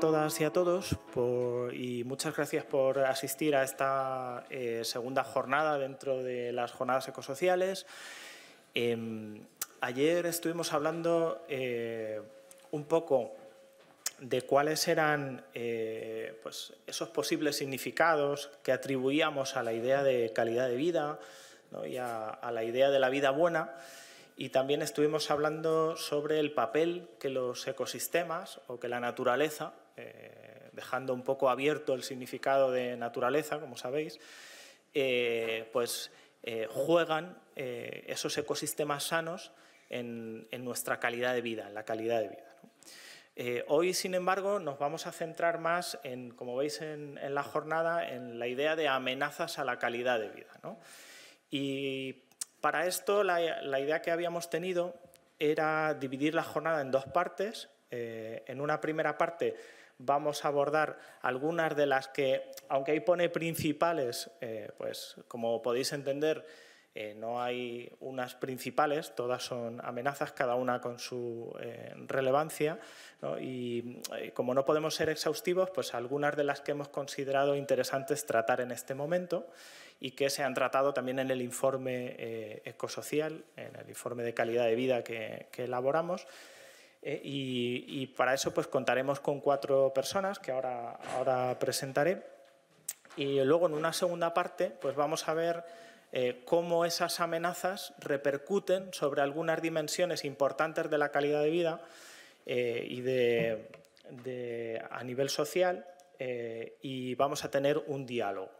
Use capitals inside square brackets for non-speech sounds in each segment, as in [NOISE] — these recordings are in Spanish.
todas y a todos y muchas gracias por asistir a esta eh, segunda jornada dentro de las jornadas ecosociales. Em, ayer estuvimos hablando eh, un poco de cuáles eran eh, pues esos posibles significados que atribuíamos a la idea de calidad de vida y a la idea de la vida buena. Y también estuvimos hablando sobre el papel que los ecosistemas o que la naturaleza eh, dejando un poco abierto el significado de naturaleza, como sabéis, eh, pues eh, juegan esos ecosistemas sanos en, nuestra calidad de vida, en la calidad de vida. hoy, sin embargo, nos vamos a centrar más, en, como veis en, la jornada, en la idea de amenazas a la calidad de vida. Y para esto, la, idea que habíamos tenido era dividir la jornada en dos partes, en una primera parte vamos a abordar algunas de las que, aunque ahí pone principales, eh, pues como podéis entender, eh, no hay unas principales, todas son amenazas, cada una con su eh, relevancia. Y como no podemos ser exhaustivos, pues algunas de las que hemos considerado interesantes tratar en este momento y que se han tratado también en el informe ecosocial, en el informe de calidad de vida que elaboramos. Eh, y, para eso pues contaremos con cuatro personas que ahora, presentaré. Y luego en una segunda parte pues vamos a ver eh, cómo esas amenazas repercuten sobre algunas dimensiones importantes de la calidad de vida eh, y a nivel social y vamos a tener un diálogo.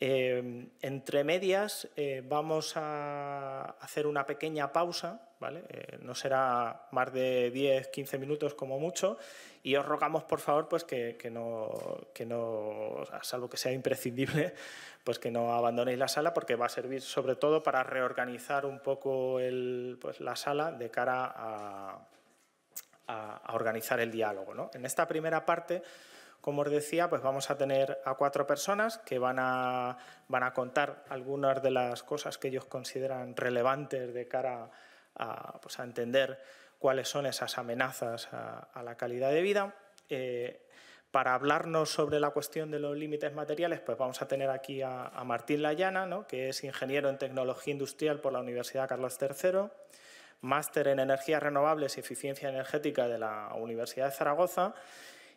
Em, entre medias eh, vamos a hacer una pequeña pausa, ¿vale? Eh, no será más de 10-15 minutos como mucho, y os rogamos por favor pues que, no, que no, salvo que sea imprescindible, [LAUGHS] pues que no abandonéis la sala porque va a servir sobre todo para reorganizar un poco pues, la sala de cara a, organizar el diálogo. ¿no? En esta primera parte como os decía, pues vamos a tener a cuatro personas que van a, van a contar algunas de las cosas que ellos consideran relevantes de cara a, pues a entender cuáles son esas amenazas a, la calidad de vida. Eh, para hablarnos sobre la cuestión de los límites materiales, pues vamos a tener aquí a, a Martín Layana, ¿no? que es ingeniero en tecnología industrial por la Universidad Carlos III, máster en energías renovables y eficiencia energética de la Universidad de Zaragoza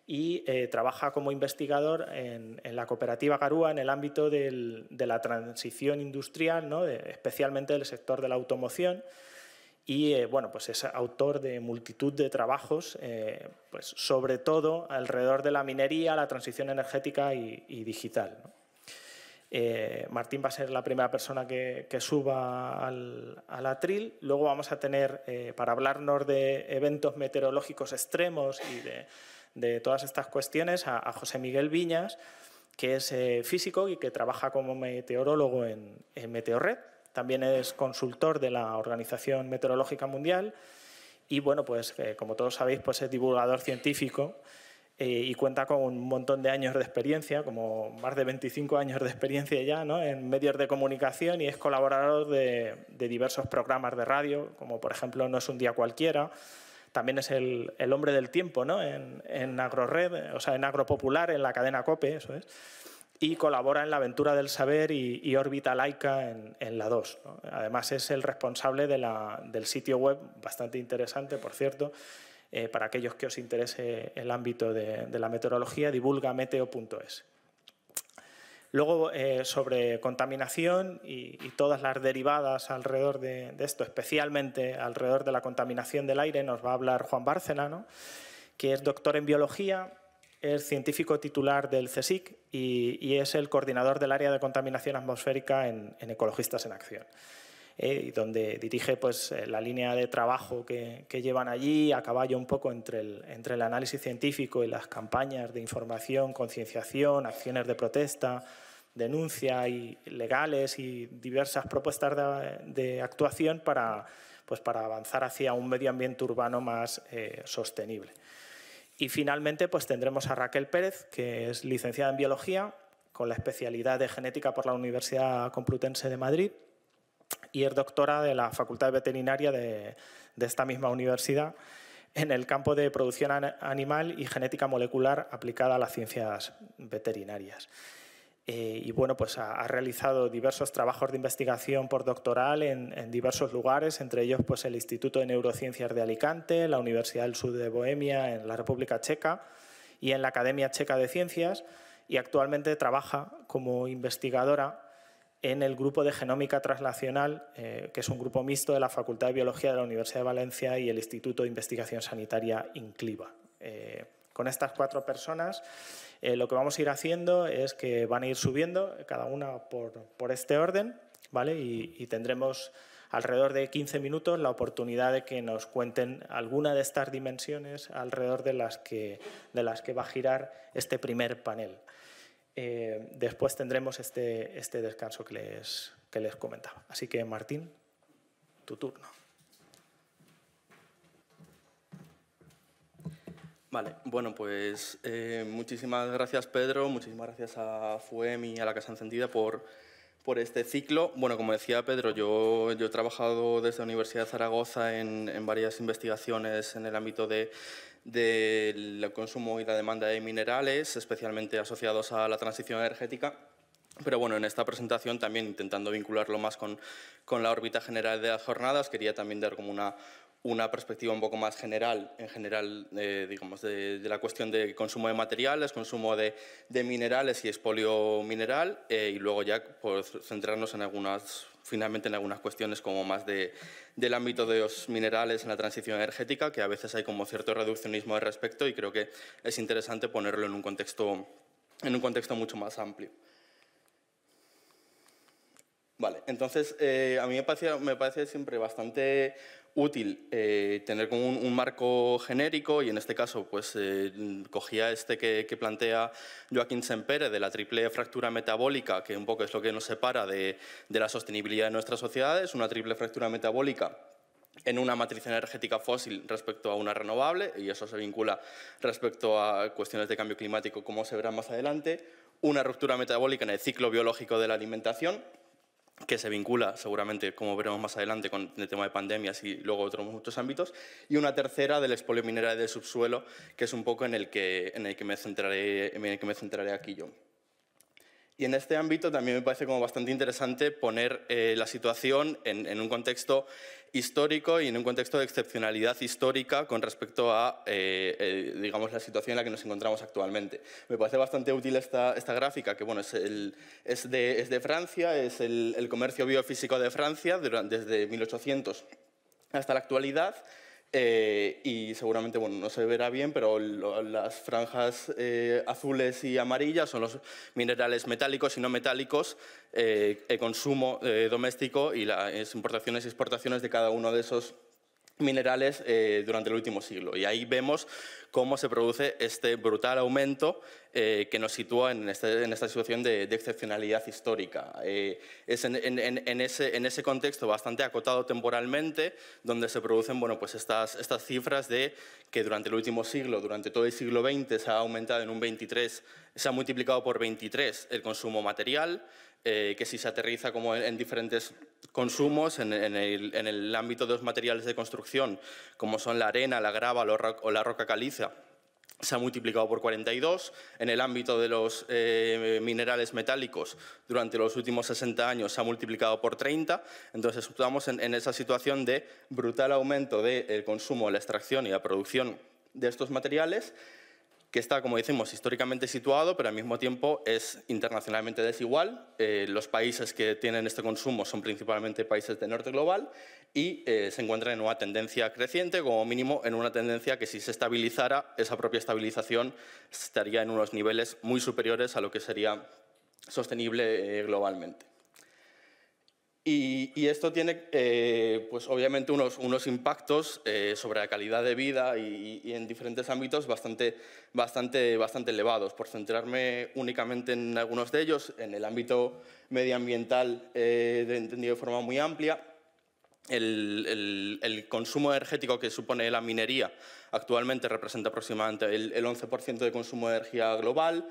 y eh, trabaja como investigador en, la cooperativa Garúa en el ámbito de la transición industrial, ¿no? especialmente del sector de la automoción. Y eh, bueno, pues es autor de multitud de trabajos, eh, pues sobre todo alrededor de la minería, la transición energética y, digital. Martín va a ser la primera persona que, suba al, atril. Luego vamos a tener, para hablarnos de eventos meteorológicos extremos y de de todas estas cuestiones a, José Miguel Viñas, que es eh, físico y que trabaja como meteorólogo en, en Meteorred. También es consultor de la Organización Meteorológica Mundial y, bueno, pues eh, como todos sabéis, pues es divulgador científico eh, y cuenta con un montón de años de experiencia, como más de 25 años de experiencia ya ¿no? en medios de comunicación y es colaborador de diversos programas de radio, como por ejemplo No es un día cualquiera, también es el, hombre del tiempo ¿no? en, AgroRed, o sea, en Agropopular, en la cadena COPE, eso es, y colabora en la aventura del saber y, y órbita laica en, la 2. Además es el responsable del sitio web, bastante interesante, por cierto, eh, para aquellos que os interese el ámbito de, de la meteorología, divulgameteo.es. Luego, eh, sobre contaminación y, todas las derivadas alrededor de, esto, especialmente alrededor de la contaminación del aire, nos va a hablar Juan Bárcena, ¿no? que es doctor en biología, es científico titular del CSIC y, es el coordinador del área de contaminación atmosférica en Ecologistas en Acción. Eh, y donde dirige pues, eh, la línea de trabajo que, llevan allí, a caballo un poco entre el, análisis científico y las campañas de información, concienciación, acciones de protesta, denuncia y legales y diversas propuestas de, actuación pues, para, avanzar hacia un medio ambiente urbano más eh, sostenible. Y finalmente pues, tendremos a Raquel Pérez, que es licenciada en Biología, con la especialidad de Genética por la Universidad Complutense de Madrid, y es doctora de la Facultad de Veterinaria de, esta misma universidad en el campo de producción animal y genética molecular aplicada a las ciencias veterinarias. Eh, y bueno, pues ha, realizado diversos trabajos de investigación por doctoral en, diversos lugares, entre ellos pues el Instituto de Neurociencias de Alicante, la Universidad del Sur de Bohemia en la República Checa y en la Academia Checa de Ciencias, y actualmente trabaja como investigadora en el grupo de genómica translacional, eh, que es un grupo mixto de la Facultad de Biología de la Universidad de Valencia y el Instituto de Investigación Sanitaria INCLIVA. Eh, con estas cuatro personas, eh, lo que vamos a ir haciendo es que van a ir subiendo, cada una por, este orden, ¿vale? y, tendremos alrededor de 15 minutos la oportunidad de que nos cuenten alguna de estas dimensiones alrededor de las de las que va a girar este primer panel. Eh, después tendremos este, este, descanso que les, que les comentaba. Así que, Martín, tu turno. Vale, bueno, pues eh, muchísimas gracias Pedro, muchísimas gracias a FUEM y a la Casa Encendida por, este ciclo. Bueno, como decía Pedro, yo, yo he trabajado desde la Universidad de Zaragoza en varias investigaciones en el ámbito de, del consumo y la demanda de minerales, especialmente asociados a la transición energética. Pero bueno, en esta presentación también intentando vincularlo más con, con la órbita general de las jornadas, quería también dar como una, una perspectiva un poco más general, en general, eh, digamos, de, la cuestión de consumo de materiales, consumo de, minerales y expolio mineral, eh, y luego ya por pues, centrarnos en algunas finalmente en algunas cuestiones como más del ámbito de los minerales en la transición energética, que a veces hay como cierto reduccionismo al respecto y creo que es interesante ponerlo en un contexto, en un contexto mucho más amplio. Vale, entonces eh, a mí me, me parece siempre bastante útil eh, tener como un, marco genérico y en este caso pues eh, cogía este que, plantea Joaquín Sempere de la triple fractura metabólica que un poco es lo que nos separa de, de la sostenibilidad de nuestras sociedades, una triple fractura metabólica en una matriz energética fósil respecto a una renovable, y eso se vincula respecto a cuestiones de cambio climático, como se verá más adelante, una ruptura metabólica en el ciclo biológico de la alimentación, que se vincula seguramente, como veremos más adelante, con el tema de pandemias y luego otros muchos ámbitos, y una tercera del expolio mineral del subsuelo, que es un poco en el que, en el que, me, centraré, que me centraré aquí yo. Y en este ámbito también me parece como bastante interesante poner eh, la situación en, en, un contexto histórico y en un contexto de excepcionalidad histórica con respecto a eh, eh, digamos, la situación en la que nos encontramos actualmente. Me parece bastante útil esta, gráfica, que bueno, es, es, de, Francia, es el, comercio biofísico de Francia desde 1800 hasta la actualidad. Eh, y seguramente, bueno, no se verá bien, pero las franjas eh, azules y amarillas son los minerales metálicos y no metálicos, eh, el consumo doméstico y las importaciones y exportaciones de cada uno de esos minerales eh, durante el último siglo. Y ahí vemos cómo se produce este brutal aumento eh, que nos sitúa en, este, esta situación de, excepcionalidad histórica. Eh, es en, ese, contexto bastante acotado temporalmente donde se producen bueno, pues estas, estas cifras de que durante el último siglo, durante todo el siglo XX, se ha aumentado en un 23, se ha multiplicado por 23 el consumo material, eh, que si se aterriza como en, diferentes consumos, en, el, ámbito de los materiales de construcción, como son la arena, la grava o la roca caliza, se ha multiplicado por 42. En el ámbito de los eh, minerales metálicos, durante los últimos 60 años se ha multiplicado por 30. Entonces, estamos en, esa situación de brutal aumento del consumo, la extracción y la producción de estos materiales que está, como decimos, históricamente situado, pero al mismo tiempo es internacionalmente desigual. Eh, los países que tienen este consumo son principalmente países del norte global y eh, se encuentran en una tendencia creciente, como mínimo en una tendencia que si se estabilizara, esa propia estabilización estaría en unos niveles muy superiores a lo que sería sostenible eh, globalmente. Y, esto tiene, eh, pues obviamente, unos, impactos eh, sobre la calidad de vida y, en diferentes ámbitos bastante, elevados. Por centrarme únicamente en algunos de ellos, en el ámbito medioambiental, eh, entendido de forma muy amplia, el, consumo energético que supone la minería actualmente representa aproximadamente el, el 11% de consumo de energía global,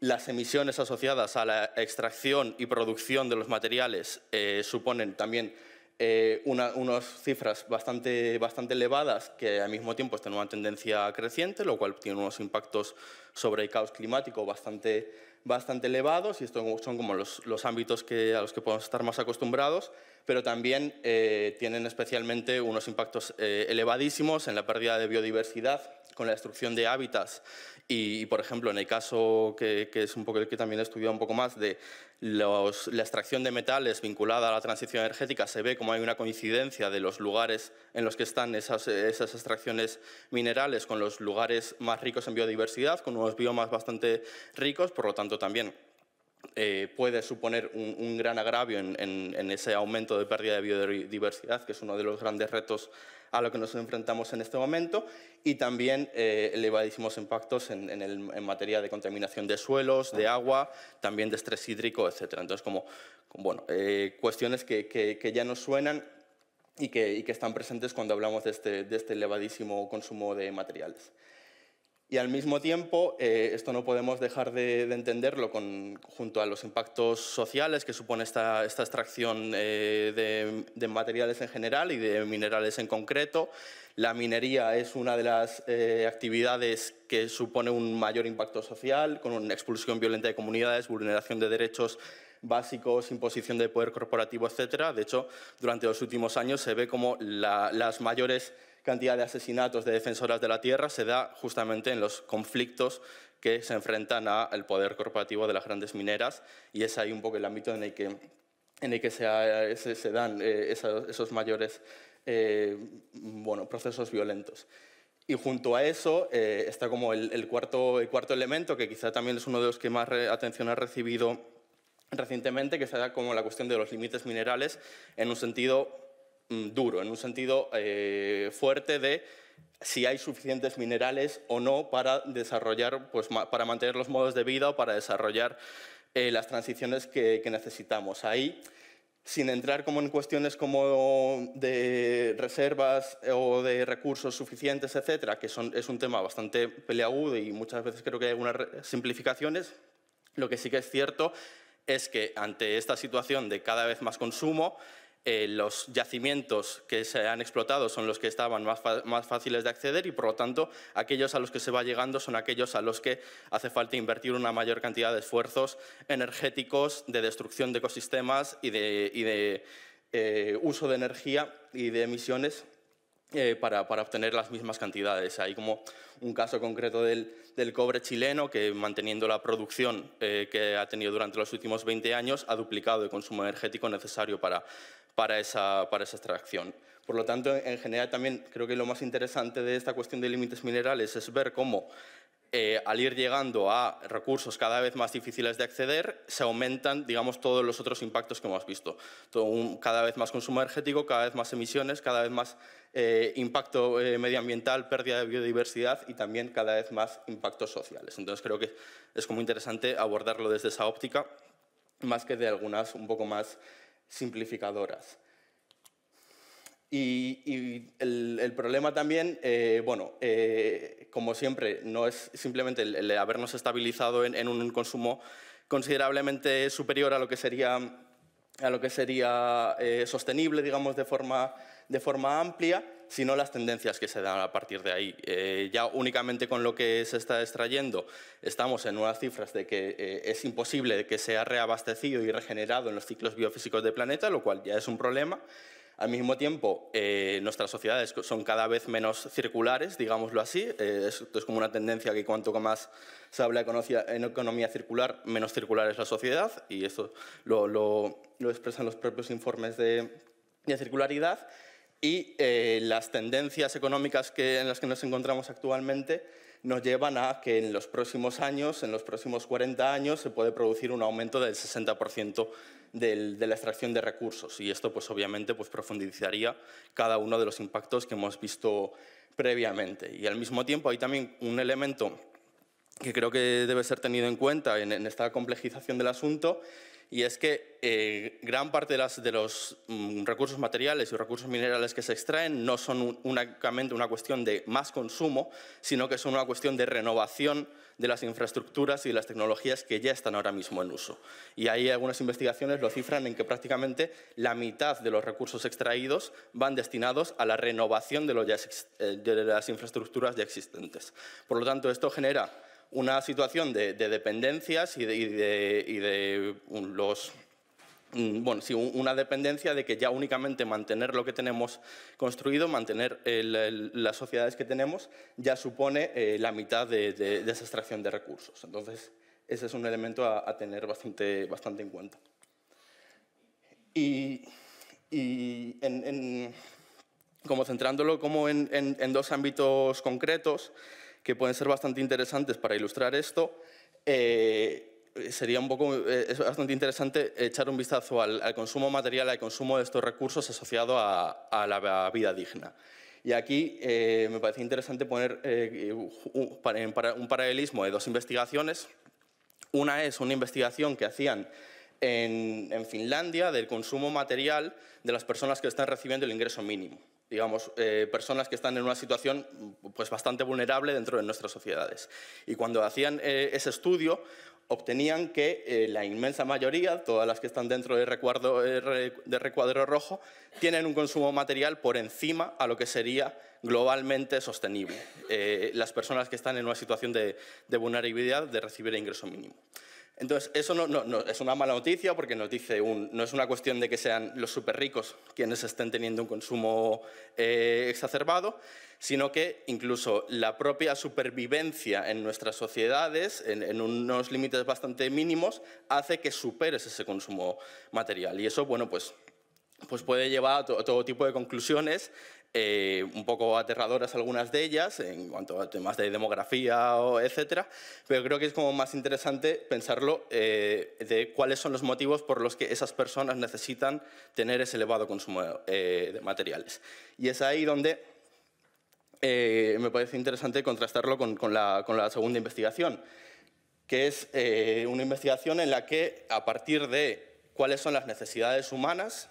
las emisiones asociadas a la extracción y producción de los materiales eh, suponen también eh, unas cifras bastante, bastante elevadas que al mismo tiempo están una tendencia creciente, lo cual tiene unos impactos sobre el caos climático bastante, bastante elevados y estos son como los, ámbitos que, a los que podemos estar más acostumbrados, pero también eh, tienen especialmente unos impactos elevadísimos en la pérdida de biodiversidad con la destrucción de hábitats y, por ejemplo, en el caso que, es un poco el que también he estudiado un poco más de la extracción de metales vinculada a la transición energética, se ve como hay una coincidencia de los lugares en los que están esas, esas extracciones minerales con los lugares más ricos en biodiversidad, con unos biomas bastante ricos, por lo tanto también eh, puede suponer un, gran agravio en, ese aumento de pérdida de biodiversidad, que es uno de los grandes retos a los que nos enfrentamos en este momento, y también eh, elevadísimos impactos en, materia de contaminación de suelos, de agua, también de estrés hídrico, etc. Entonces, como, eh, cuestiones que, ya nos suenan y que, están presentes cuando hablamos de este, este elevadísimo consumo de materiales. Y al mismo tiempo, eh, esto no podemos dejar de, entenderlo junto a los impactos sociales que supone esta, extracción eh, de, materiales en general y de minerales en concreto. La minería es una de las eh, actividades que supone un mayor impacto social, con una expulsión violenta de comunidades, vulneración de derechos básicos, imposición de poder corporativo, etc. De hecho, durante los últimos años se ve como las mayores cantidad de asesinatos de defensoras de la tierra se da justamente en los conflictos que se enfrentan al poder corporativo de las grandes mineras y es ahí un poco el ámbito en el que, en el que se, se, dan eh, esos, mayores eh, bueno, procesos violentos. Y junto a eso eh, está como el, cuarto, el cuarto elemento, que quizá también es uno de los que más atención ha recibido recientemente, que se da como la cuestión de los límites minerales en un sentido Mm, duro, en un sentido eh, fuerte de si hay suficientes minerales o no para desarrollar, pues, para mantener los modos de vida o para desarrollar eh, las transiciones que, necesitamos. Ahí, sin entrar como en cuestiones como de reservas o de recursos suficientes, etcétera, que son, es un tema bastante peleagudo y muchas veces creo que hay algunas simplificaciones, lo que sí que es cierto es que ante esta situación de cada vez más consumo, eh, los yacimientos que se han explotado son los que estaban más, más, fáciles de acceder y, por lo tanto, aquellos a los que se va llegando son aquellos a los que hace falta invertir una mayor cantidad de esfuerzos energéticos, de destrucción de ecosistemas y de, y de eh, uso de energía y de emisiones eh, para, para, obtener las mismas cantidades. Hay como un caso concreto del, del cobre chileno que manteniendo la producción que ha tenido durante los últimos 20 años ha duplicado el consumo energético necesario para, para esa, para esa extracción. Por lo tanto, en general también creo que lo más interesante de esta cuestión de límites minerales es ver cómo eh, al ir llegando a recursos cada vez más difíciles de acceder, se aumentan, digamos, todos los otros impactos que hemos visto. Todo un, cada vez más consumo energético, cada vez más emisiones, cada vez más eh, impacto eh, medioambiental, pérdida de biodiversidad y también cada vez más impactos sociales. Entonces creo que es como interesante abordarlo desde esa óptica, más que de algunas un poco más simplificadoras. Y, el, problema también, eh, bueno, eh, como siempre, no es simplemente el, habernos estabilizado en, un consumo considerablemente superior a lo que sería, a lo que sería eh, sostenible, digamos, de forma, de forma amplia, sino las tendencias que se dan a partir de ahí. Eh, ya únicamente con lo que se está extrayendo, estamos en nuevas cifras de que eh, es imposible que sea reabastecido y regenerado en los ciclos biofísicos del planeta, lo cual ya es un problema. Al mismo tiempo, eh, nuestras sociedades son cada vez menos circulares, digámoslo así. esto es como una tendencia que cuanto más se habla en economía circular, menos circular es la sociedad. Y esto lo, expresan los propios informes de, de circularidad y eh, las tendencias económicas en las que nos encontramos actualmente nos llevan a que en los próximos años, en los próximos 40 años, se puede producir un aumento del 60% de la extracción de recursos. Y esto, pues, obviamente, pues, profundizaría cada uno de los impactos que hemos visto previamente. Y al mismo tiempo hay también un elemento que creo que debe ser tenido en cuenta en esta complejización del asunto, y es que eh, gran parte de, los mm, recursos materiales y recursos minerales que se extraen no son únicamente una cuestión de más consumo, sino que son una cuestión de renovación de las infraestructuras y de las tecnologías que ya están ahora mismo en uso. Y ahí algunas investigaciones lo cifran en que prácticamente la mitad de los recursos extraídos van destinados a la renovación de eh, las infraestructuras ya existentes. Por lo tanto, esto genera una situación de, dependencias y de, los mm, bueno, una dependencia de que ya únicamente mantener lo que tenemos construido, mantener las sociedades que tenemos, ya supone eh, la mitad de, esa extracción de recursos. Entonces, ese es un elemento a, tener bastante, bastante en cuenta. Y, como centrándolo como en dos ámbitos concretos, que pueden ser bastante interesantes para ilustrar esto. Eh, sería un poco, eh, es bastante interesante echar un vistazo al, consumo material, al consumo de estos recursos asociado a, la vida digna. Y aquí eh, me parece interesante poner un, paralelismo de dos investigaciones. Una es una investigación que hacían en Finlandia del consumo material de las personas que están recibiendo el ingreso mínimo digamos, eh, personas que están en una situación pues, bastante vulnerable dentro de nuestras sociedades. Y cuando hacían eh, ese estudio, obtenían que eh, la inmensa mayoría, todas las que están dentro del recuadro, rojo, tienen un consumo material por encima a lo que sería globalmente sostenible. las personas que están en una situación de vulnerabilidad de recibir ingreso mínimo. Entonces, eso no, es una mala noticia porque nos dice, no es una cuestión de que sean los super ricos quienes estén teniendo un consumo eh, exacerbado, sino que incluso la propia supervivencia en nuestras sociedades, en, unos límites bastante mínimos, hace que superes ese consumo material. Y eso, bueno, pues pues puede llevar a todo tipo de conclusiones eh, un poco aterradoras algunas de ellas, en cuanto a temas de demografía, o etcétera, pero creo que es como más interesante pensarlo eh, de cuáles son los motivos por los que esas personas necesitan tener ese elevado consumo eh, de materiales. Y es ahí donde me parece interesante contrastarlo con, la, segunda investigación que es una investigación en la que, a partir de cuáles son las necesidades humanas,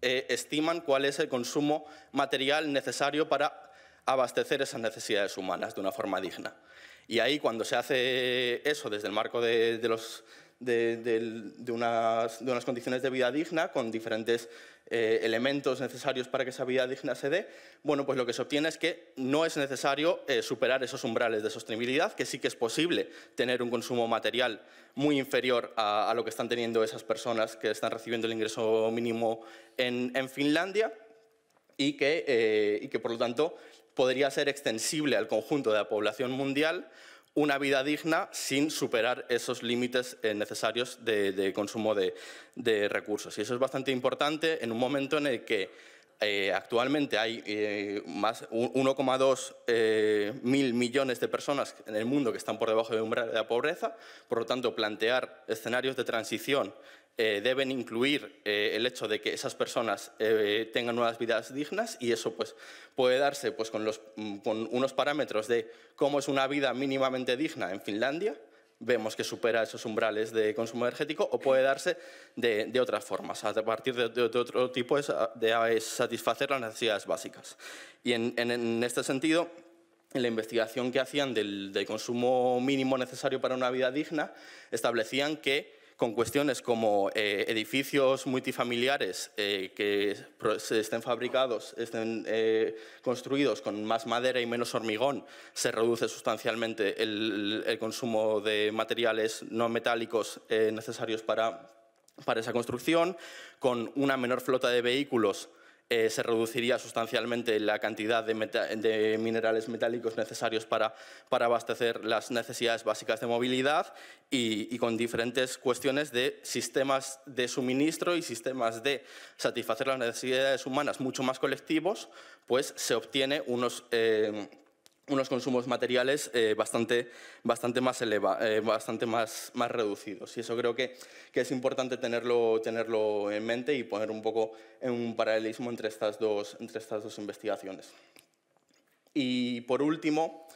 eh, estiman cuál es el consumo material necesario para abastecer esas necesidades humanas de una forma digna. Y ahí, cuando se hace eso desde el marco de, de los de, unas, condiciones de vida digna con diferentes eh, elementos necesarios para que esa vida digna se dé, bueno, pues lo que se obtiene es que no es necesario eh, superar esos umbrales de sostenibilidad, que sí que es posible tener un consumo material muy inferior a, lo que están teniendo esas personas que están recibiendo el ingreso mínimo en, Finlandia eh, y que, por lo tanto, podría ser extensible al conjunto de la población mundial una vida digna sin superar esos límites eh, necesarios de, consumo de recursos. Y eso es bastante importante en un momento en el que eh, actualmente hay eh, más 1,2 eh, mil millones de personas en el mundo que están por debajo del umbral de la pobreza, por lo tanto plantear escenarios de transición deben incluir el hecho de que esas personas tengan nuevas vidas dignas y eso pues, puede darse pues, mm, con unos parámetros de cómo es una vida mínimamente digna en Finlandia, vemos que supera esos umbrales de consumo energético o puede darse de, otras formas, a partir de, otro tipo de, satisfacer las necesidades básicas. Y en, este sentido, en la investigación que hacían del, consumo mínimo necesario para una vida digna, establecían que con cuestiones como eh, edificios multifamiliares eh, que estén fabricados, estén eh, construidos con más madera y menos hormigón, se reduce sustancialmente el, consumo de materiales no metálicos necesarios para, para esa construcción, con una menor flota de vehículos eh, se reduciría sustancialmente la cantidad de, minerales metálicos necesarios para, para, abastecer las necesidades básicas de movilidad y, con diferentes cuestiones de sistemas de suministro y sistemas de satisfacer las necesidades humanas mucho más colectivos, pues se obtiene unos... Eh, unos consumos materiales eh, bastante, bastante más, eleva, eh, bastante más, más reducidos. Y eso creo que, es importante tenerlo, tenerlo en mente y poner un poco en un paralelismo entre estas dos, entre estas dos investigaciones. Y por último,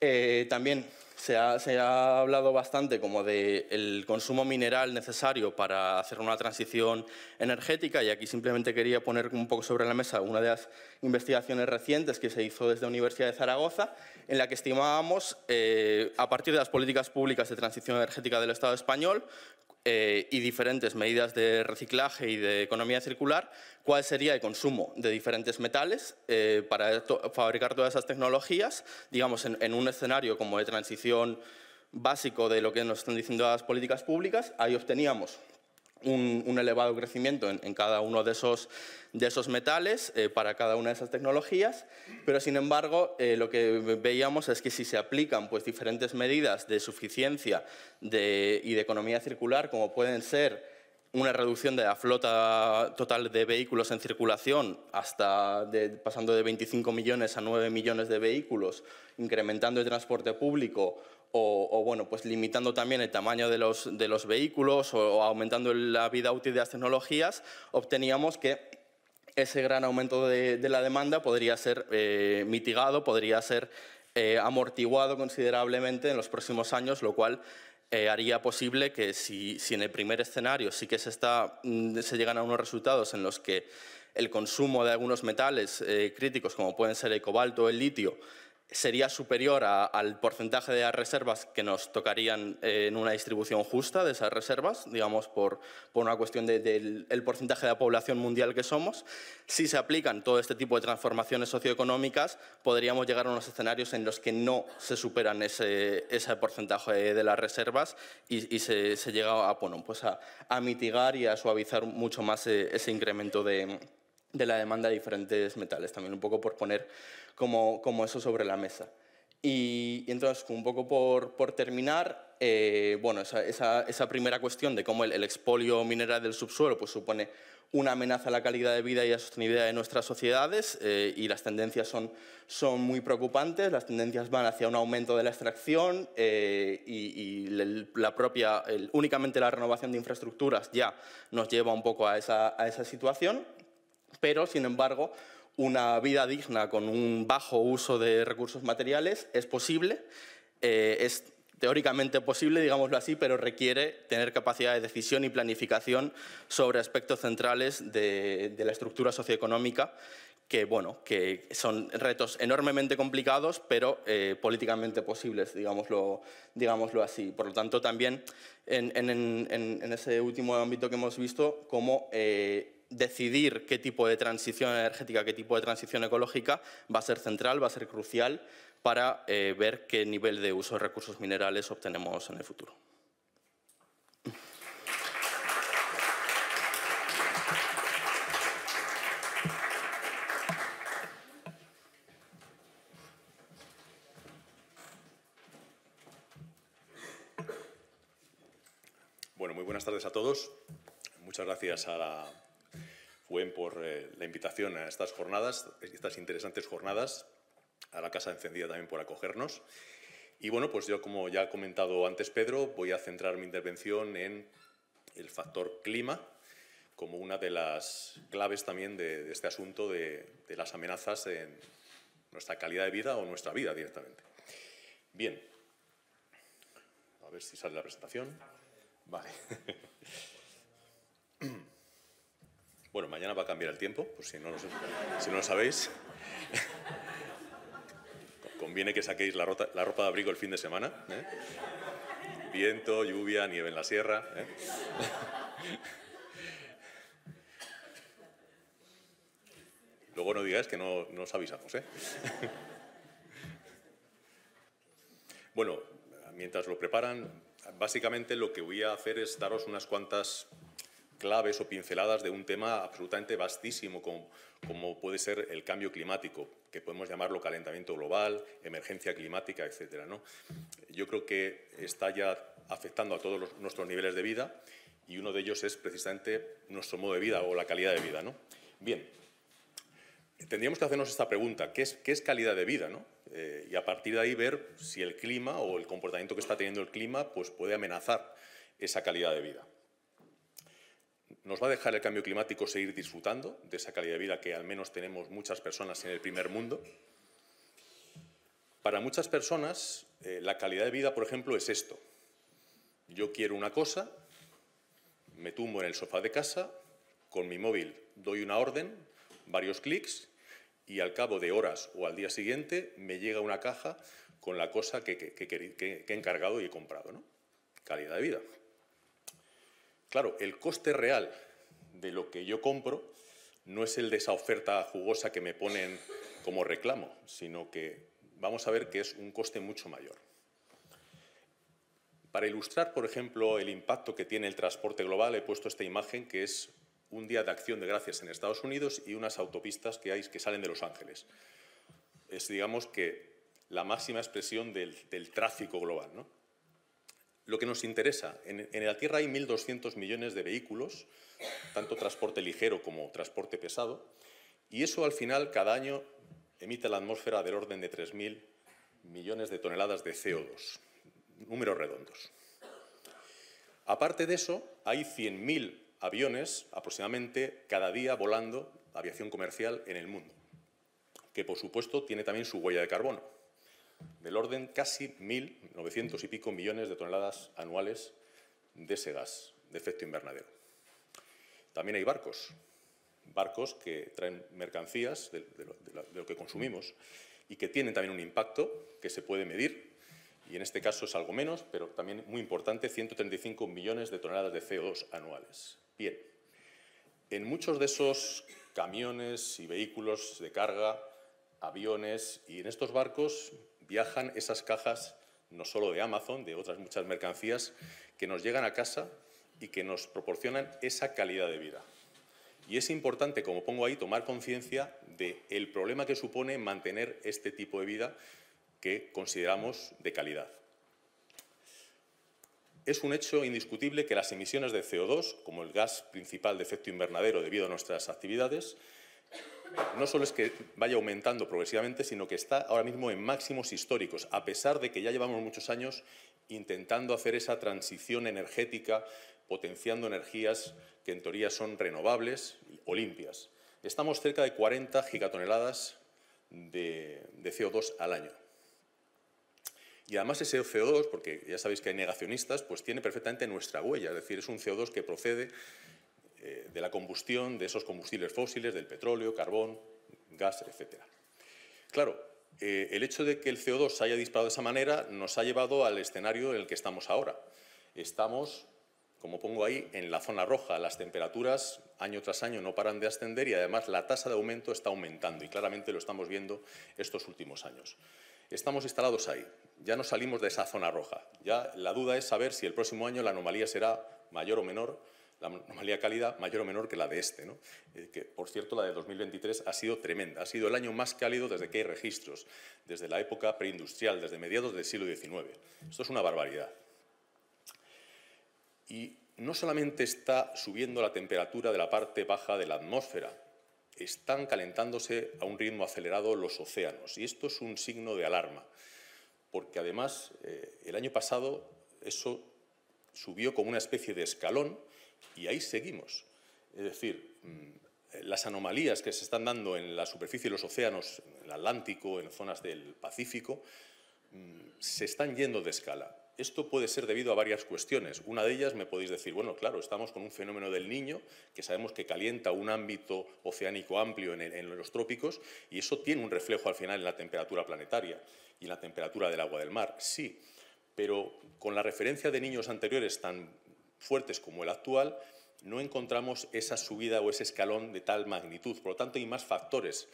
eh, también se ha, hablado bastante como del el consumo mineral necesario para hacer una transición energética y aquí simplemente quería poner un poco sobre la mesa una de las investigaciones recientes que se hizo desde la Universidad de Zaragoza, en la que estimábamos, eh, a partir de las políticas públicas de transición energética del Estado español, eh, y diferentes medidas de reciclaje y de economía circular, cuál sería el consumo de diferentes metales eh, para fabricar todas esas tecnologías, digamos, en un escenario como de transición básico de lo que nos están diciendo las políticas públicas, ahí obteníamos un, elevado crecimiento en, cada uno de esos, metales eh, para cada una de esas tecnologías, pero sin embargo eh, lo que veíamos es que si se aplican pues, diferentes medidas de suficiencia y de economía circular, como pueden ser una reducción de la flota total de vehículos en circulación, hasta pasando de 25 millones a 9 millones de vehículos, incrementando el transporte público o, bueno, pues limitando también el tamaño de los, vehículos o, aumentando la vida útil de las tecnologías, obteníamos que ese gran aumento de, la demanda podría ser eh, mitigado, podría ser eh, amortiguado considerablemente en los próximos años, lo cual eh, haría posible que si, en el primer escenario sí que se, mm, se llegan a unos resultados en los que el consumo de algunos metales críticos, como pueden ser el cobalto o el litio, sería superior al porcentaje de las reservas que nos tocarían eh, en una distribución justa de esas reservas, digamos, por, por una cuestión del porcentaje de la población mundial que somos. Si se aplican todo este tipo de transformaciones socioeconómicas, podríamos llegar a unos escenarios en los que no se superan ese, ese porcentaje de, las reservas y, se, llega a, bueno, pues a, mitigar y a suavizar mucho más eh, ese incremento de de la demanda de diferentes metales, también un poco por poner como, como eso sobre la mesa. Y, entonces, un poco por, terminar, eh, bueno, esa, primera cuestión de cómo el, expolio mineral del subsuelo pues, supone una amenaza a la calidad de vida y a la sostenibilidad de nuestras sociedades eh, y las tendencias son, son muy preocupantes, las tendencias van hacia un aumento de la extracción eh, y, la propia, únicamente la renovación de infraestructuras ya nos lleva un poco a a esa situación pero sin embargo una vida digna con un bajo uso de recursos materiales es posible, eh, es teóricamente posible, digámoslo así, pero requiere tener capacidad de decisión y planificación sobre aspectos centrales de, la estructura socioeconómica, que, bueno, que son retos enormemente complicados, pero eh, políticamente posibles, digámoslo, digámoslo, así. Por lo tanto, también en, ese último ámbito que hemos visto, cómo... Eh, decidir qué tipo de transición energética, qué tipo de transición ecológica va a ser central, va a ser crucial para eh, ver qué nivel de uso de recursos minerales obtenemos en el futuro. Bueno, muy buenas tardes a todos. Muchas gracias a la Fuen por eh, la invitación a estas jornadas, estas interesantes jornadas, a la Casa Encendida también por acogernos. Y bueno, pues yo, como ya ha comentado antes Pedro, voy a centrar mi intervención en el factor clima como una de las claves también de, este asunto de, de las amenazas en nuestra calidad de vida o nuestra vida directamente. Bien, a ver si sale la presentación. Vale. [LAUGHS] Bueno, mañana va a cambiar el tiempo, por si no lo, sabéis. [LAUGHS] Conviene que saquéis la, ropa de abrigo el fin de semana. ¿eh? Viento, lluvia, nieve en la sierra. ¿eh? [LAUGHS] Luego no digáis que no, os avisamos. ¿eh? [LAUGHS] bueno, mientras lo preparan, básicamente lo que voy a hacer es daros unas cuantas claves o pinceladas de un tema absolutamente vastísimo como, puede ser el cambio climático, que podemos llamarlo calentamiento global, emergencia climática, etcétera. ¿no? Yo creo que está ya afectando a todos nuestros niveles de vida y uno de ellos es precisamente nuestro modo de vida o la calidad de vida. Bien, tendríamos que hacernos esta pregunta, ¿qué es, calidad de vida? ¿no? Eh, y a partir de ahí ver si el clima o el comportamiento que está teniendo el clima pues puede amenazar esa calidad de vida. ¿Nos va a dejar el cambio climático seguir disfrutando de esa calidad de vida que al menos tenemos muchas personas en el primer mundo? Para muchas personas, eh, la calidad de vida, por ejemplo, es esto. Yo quiero una cosa, me tumbo en el sofá de casa, con mi móvil doy una orden, varios clics, y al cabo de horas o al día siguiente me llega una caja con la cosa que, he encargado y he comprado. Calidad de vida. Claro, el coste real de lo que yo compro no es el de esa oferta jugosa que me ponen como reclamo, sino que vamos a ver que es un coste mucho mayor. Para ilustrar, por ejemplo, el impacto que tiene el transporte global, he puesto esta imagen que es un día de acción de gracias en Estados Unidos y unas autopistas que hay que salen de Los Ángeles. Es, digamos, que la máxima expresión del, del tráfico global. ¿no? lo que nos interesa, en, la Tierra hay 1.200 millones de vehículos, tanto transporte ligero como transporte pesado, y eso al final cada año emite la atmósfera del orden de 3.000 millones de toneladas de CO2, números redondos. Aparte de eso, hay 100.000 aviones aproximadamente cada día volando aviación comercial en el mundo, que por supuesto tiene también su huella de carbono del orden casi 1.900 y pico millones de toneladas anuales de ese gas de efecto invernadero. También hay barcos, barcos que traen mercancías de, lo, que consumimos y que tienen también un impacto que se puede medir, y en este caso es algo menos, pero también muy importante, 135 millones de toneladas de CO2 anuales. Bien, en muchos de esos camiones y vehículos de carga, aviones y en estos barcos viajan esas cajas no solo de Amazon, de otras muchas mercancías, que nos llegan a casa y que nos proporcionan esa calidad de vida. Y es importante, como pongo ahí, tomar conciencia del problema que supone mantener este tipo de vida que consideramos de calidad. Es un hecho indiscutible que las emisiones de CO2, como el gas principal de efecto invernadero debido a nuestras actividades, no solo es que vaya aumentando progresivamente, sino que está ahora mismo en máximos históricos, a pesar de que ya llevamos muchos años intentando hacer esa transición energética, potenciando energías que en teoría son renovables o limpias. Estamos cerca de 40 gigatoneladas de, CO2 al año. Y además ese CO2, porque ya sabéis que hay negacionistas, pues tiene perfectamente nuestra huella, es decir, es un CO2 que procede de la combustión de esos combustibles fósiles, del petróleo, carbón, gas, etc. Claro, eh, el hecho de que el CO2 se haya disparado de esa manera nos ha llevado al escenario en el que estamos ahora. Estamos, como pongo ahí, en la zona roja. Las temperaturas año tras año no paran de ascender y además la tasa de aumento está aumentando y claramente lo estamos viendo estos últimos años. Estamos instalados ahí, ya no salimos de esa zona roja. Ya la duda es saber si el próximo año la anomalía será mayor o menor la anomalía cálida mayor o menor que la de este, ¿no? Eh, que por cierto la de 2023 ha sido tremenda, ha sido el año más cálido desde que hay registros, desde la época preindustrial, desde mediados del siglo XIX. Esto es una barbaridad. Y no solamente está subiendo la temperatura de la parte baja de la atmósfera, están calentándose a un ritmo acelerado los océanos. Y esto es un signo de alarma, porque además eh, el año pasado eso subió como una especie de escalón y ahí seguimos. Es decir, mm, las anomalías que se están dando en la superficie de los océanos, en el Atlántico, en zonas del Pacífico, mm, se están yendo de escala. Esto puede ser debido a varias cuestiones. Una de ellas me podéis decir, bueno, claro, estamos con un fenómeno del niño que sabemos que calienta un ámbito oceánico amplio en, los trópicos y eso tiene un reflejo al final en la temperatura planetaria y en la temperatura del agua del mar, sí. Pero con la referencia de niños anteriores tan fuertes como el actual, no encontramos esa subida o ese escalón de tal magnitud. Por lo tanto, hay más factores.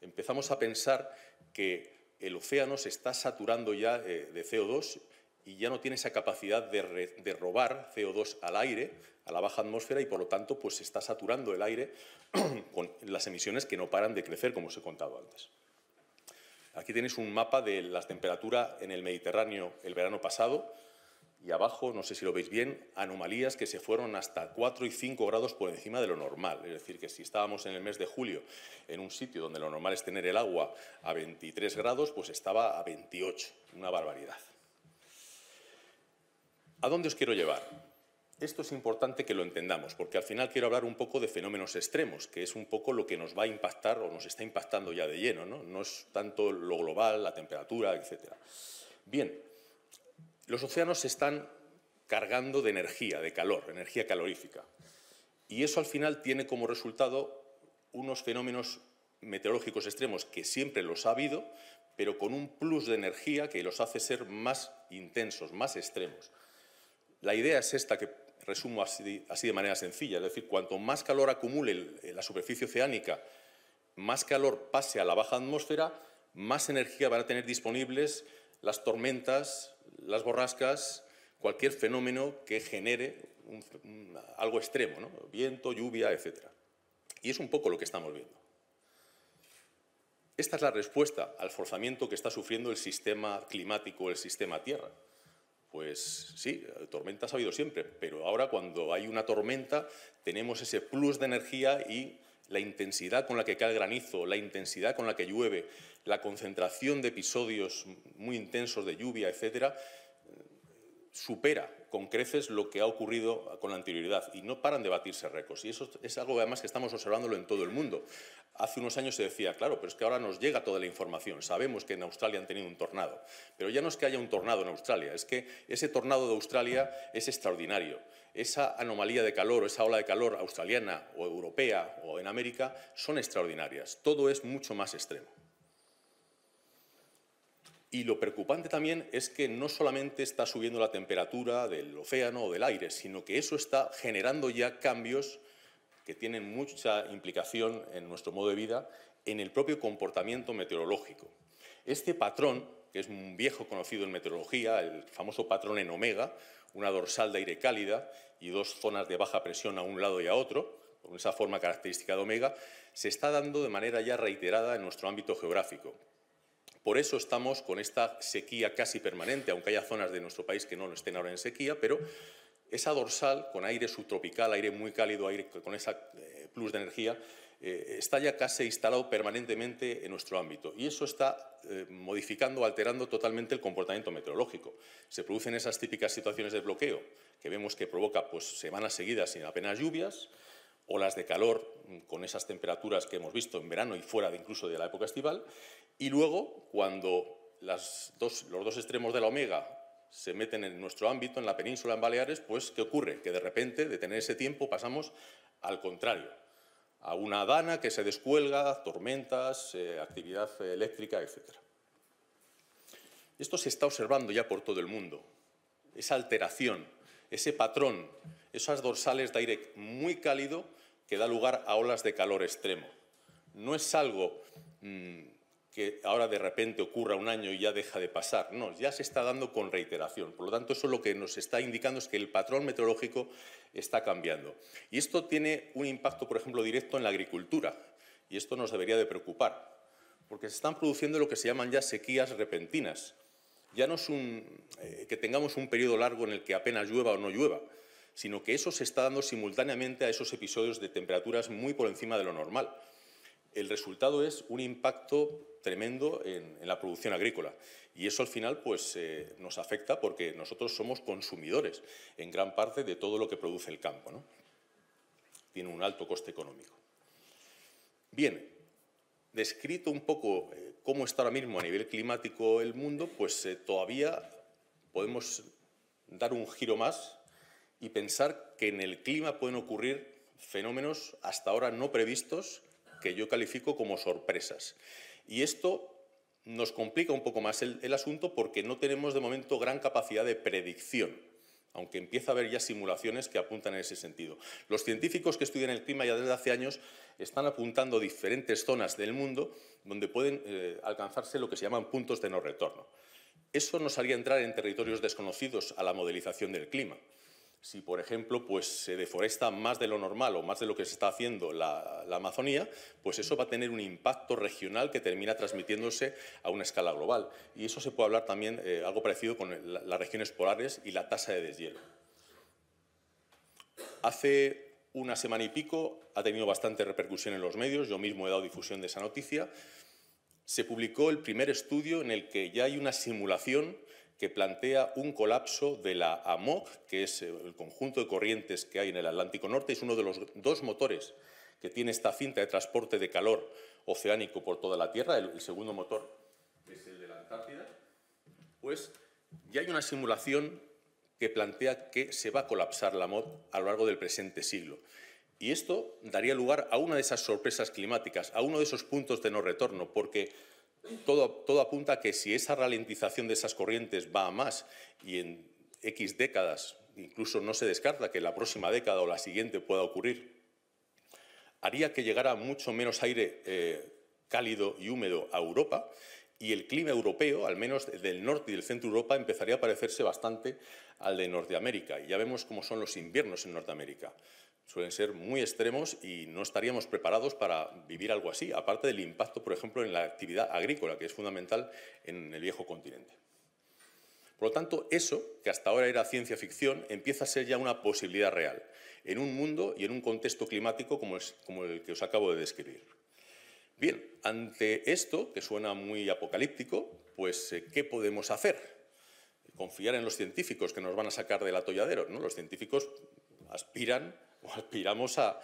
Empezamos a pensar que el océano se está saturando ya eh, de CO2 y ya no tiene esa capacidad de, robar CO2 al aire, a la baja atmósfera, y por lo tanto pues, se está saturando el aire [CLEARS THROAT] con las emisiones que no paran de crecer, como os he contado antes. Aquí tienes un mapa de la temperatura en el Mediterráneo el verano pasado, y abajo, no sé si lo veis bien, anomalías que se fueron hasta 4 y 5 grados por encima de lo normal. Es decir, que si estábamos en el mes de julio en un sitio donde lo normal es tener el agua a 23 grados, pues estaba a 28, una barbaridad. ¿A dónde os quiero llevar? Esto es importante que lo entendamos, porque al final quiero hablar un poco de fenómenos extremos, que es un poco lo que nos va a impactar o nos está impactando ya de lleno, ¿no? No es tanto lo global, la temperatura, etc. Bien, los océanos se están cargando de energía, de calor, energía calorífica. Y eso al final tiene como resultado unos fenómenos meteorológicos extremos que siempre los ha habido, pero con un plus de energía que los hace ser más intensos, más extremos. La idea es esta que resumo así, de manera sencilla, es decir, cuanto más calor acumule la superficie oceánica, más calor pase a la baja atmósfera, más energía van a tener disponibles las tormentas, las borrascas, cualquier fenómeno que genere algo extremo, viento, lluvia, etc. Y es un poco lo que estamos viendo. Esta es la respuesta al forzamiento que está sufriendo el sistema climático, el sistema Tierra. Pues sí, tormentas ha habido siempre, pero ahora cuando hay una tormenta tenemos ese plus de energía y la intensidad con la que cae el granizo, la intensidad con la que llueve, la concentración de episodios muy intensos de lluvia, etc., supera con creces lo que ha ocurrido con la anterioridad y no paran de batirse récords. Y eso es algo además que estamos observándolo en todo el mundo. Hace unos años se decía, claro, pero es que ahora nos llega toda la información. Sabemos que en Australia han tenido un tornado, pero ya no es que haya un tornado en Australia, es que ese tornado de Australia es extraordinario esa anomalía de calor o esa ola de calor australiana o europea o en América son extraordinarias. Todo es mucho más extremo. Y lo preocupante también es que no solamente está subiendo la temperatura del océano o del aire, sino que eso está generando ya cambios que tienen mucha implicación en nuestro modo de vida, en el propio comportamiento meteorológico. Este patrón, que es un viejo conocido en meteorología, el famoso patrón en omega, una dorsal de aire cálida y dos zonas de baja presión a un lado y a otro, con esa forma característica de omega, se está dando de manera ya reiterada en nuestro ámbito geográfico. Por eso estamos con esta sequía casi permanente, aunque haya zonas de nuestro país que no estén ahora en sequía, pero esa dorsal con aire subtropical, aire muy cálido, aire con esa eh, plus de energía, eh, está ya casi instalado permanentemente en nuestro ámbito y eso está eh, modificando, alterando totalmente el comportamiento meteorológico. Se producen esas típicas situaciones de bloqueo que vemos que provoca pues, semanas seguidas sin apenas lluvias, olas de calor mm, con esas temperaturas que hemos visto en verano y fuera de incluso de la época estival, y luego cuando los dos extremos de la omega se meten en nuestro ámbito, en la península, en Baleares, pues ¿qué ocurre? Que de repente, de tener ese tiempo, pasamos al contrario, a una dana que se descuelga, tormentas, eh, actividad eléctrica, etc. Esto se está observando ya por todo el mundo, esa alteración, ese patrón, esas dorsales de aire muy cálido que da lugar a olas de calor extremo. No es algo mm, que ahora de repente ocurra un año y ya deja de pasar. No, ya se está dando con reiteración. Por lo tanto, eso lo que nos está indicando es que el patrón meteorológico está cambiando. Y esto tiene un impacto, por ejemplo, directo en la agricultura. Y esto nos debería de preocupar, porque se están produciendo lo que se llaman ya sequías repentinas. Ya no es eh, que tengamos un periodo largo en el que apenas llueva o no llueva, sino que eso se está dando simultáneamente a esos episodios de temperaturas muy por encima de lo normal el resultado es un impacto tremendo en, la producción agrícola. Y eso al final pues, eh, nos afecta porque nosotros somos consumidores en gran parte de todo lo que produce el campo. Tiene un alto coste económico. Bien, descrito un poco eh, cómo está ahora mismo a nivel climático el mundo, pues eh, todavía podemos dar un giro más y pensar que en el clima pueden ocurrir fenómenos hasta ahora no previstos que yo califico como sorpresas. Y esto nos complica un poco más el, asunto porque no tenemos de momento gran capacidad de predicción, aunque empieza a haber ya simulaciones que apuntan en ese sentido. Los científicos que estudian el clima ya desde hace años están apuntando diferentes zonas del mundo donde pueden eh, alcanzarse lo que se llaman puntos de no retorno. Eso nos haría entrar en territorios desconocidos a la modelización del clima. Si, por ejemplo, pues se deforesta más de lo normal o más de lo que se está haciendo la, la Amazonía, pues eso va a tener un impacto regional que termina transmitiéndose a una escala global. Y eso se puede hablar también eh, algo parecido con las regiones polares y la tasa de deshielo. Hace una semana y pico ha tenido bastante repercusión en los medios, yo mismo he dado difusión de esa noticia. Se publicó el primer estudio en el que ya hay una simulación que plantea un colapso de la AMOC, que es el conjunto de corrientes que hay en el Atlántico Norte, es uno de los dos motores que tiene esta cinta de transporte de calor oceánico por toda la Tierra, el, segundo motor es el de la Antártida, pues ya hay una simulación que plantea que se va a colapsar la AMOC a lo largo del presente siglo. Y esto daría lugar a una de esas sorpresas climáticas, a uno de esos puntos de no retorno, porque todo, apunta a que si esa ralentización de esas corrientes va a más y en X décadas, incluso no se descarta que la próxima década o la siguiente pueda ocurrir, haría que llegara mucho menos aire eh, cálido y húmedo a Europa y el clima europeo, al menos del norte y del centro de Europa, empezaría a parecerse bastante al de Norteamérica. Y ya vemos cómo son los inviernos en Norteamérica suelen ser muy extremos y no estaríamos preparados para vivir algo así, aparte del impacto, por ejemplo, en la actividad agrícola, que es fundamental en el viejo continente. Por lo tanto, eso, que hasta ahora era ciencia ficción, empieza a ser ya una posibilidad real, en un mundo y en un contexto climático como, el que os acabo de describir. Bien, ante esto, que suena muy apocalíptico, pues, eh, ¿qué podemos hacer? confiar en los científicos que nos van a sacar del atolladero. ¿no? Los científicos aspiran o aspiramos a,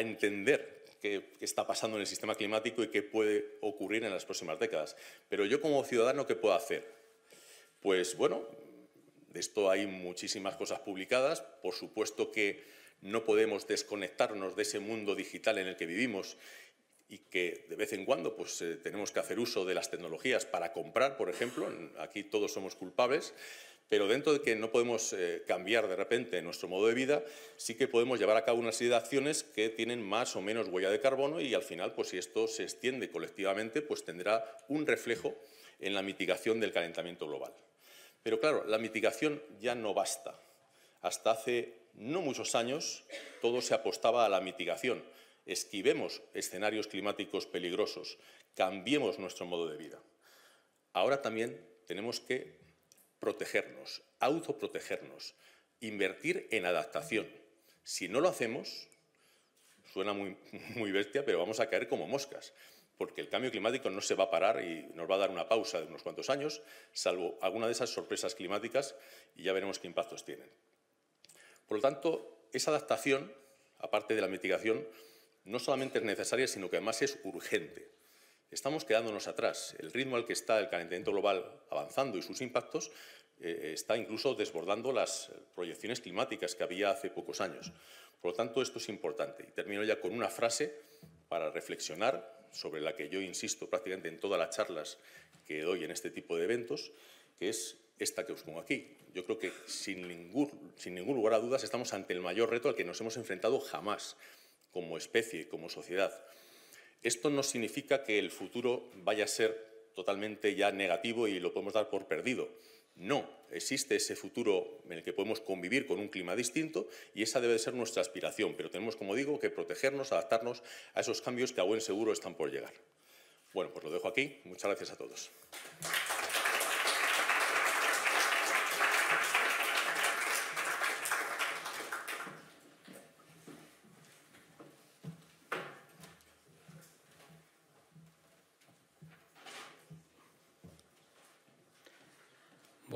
entender qué, está pasando en el sistema climático y qué puede ocurrir en las próximas décadas. Pero yo como ciudadano, ¿qué puedo hacer? Pues bueno, de esto hay muchísimas cosas publicadas. Por supuesto que no podemos desconectarnos de ese mundo digital en el que vivimos y que de vez en cuando pues, eh, tenemos que hacer uso de las tecnologías para comprar, por ejemplo. Aquí todos somos culpables. Pero dentro de que no podemos eh, cambiar de repente nuestro modo de vida, sí que podemos llevar a cabo una serie de acciones que tienen más o menos huella de carbono y al final, pues si esto se extiende colectivamente, pues tendrá un reflejo en la mitigación del calentamiento global. Pero claro, la mitigación ya no basta. Hasta hace no muchos años todo se apostaba a la mitigación. Esquivemos escenarios climáticos peligrosos, cambiemos nuestro modo de vida. Ahora también tenemos que protegernos, autoprotegernos, invertir en adaptación. Si no lo hacemos, suena muy, [LAUGHS] muy bestia, pero vamos a caer como moscas, porque el cambio climático no se va a parar y nos va a dar una pausa de unos cuantos años, salvo alguna de esas sorpresas climáticas y ya veremos qué impactos tienen. Por lo tanto, esa adaptación, aparte de la mitigación, no solamente es necesaria, sino que además es urgente estamos quedándonos atrás. El ritmo al que está el calentamiento global avanzando y sus impactos eh, está incluso desbordando las proyecciones climáticas que había hace pocos años. Por lo tanto, esto es importante. Y termino ya con una frase para reflexionar sobre la que yo insisto prácticamente en todas las charlas que doy en este tipo de eventos, que es esta que os pongo aquí. Yo creo que sin ningún, sin ningún lugar a dudas estamos ante el mayor reto al que nos hemos enfrentado jamás como especie, como sociedad. Esto no significa que el futuro vaya a ser totalmente ya negativo y lo podemos dar por perdido. No, existe ese futuro en el que podemos convivir con un clima distinto y esa debe ser nuestra aspiración, pero tenemos, como digo, que protegernos, adaptarnos a esos cambios que a buen seguro están por llegar. Bueno, pues lo dejo aquí. Muchas gracias a todos.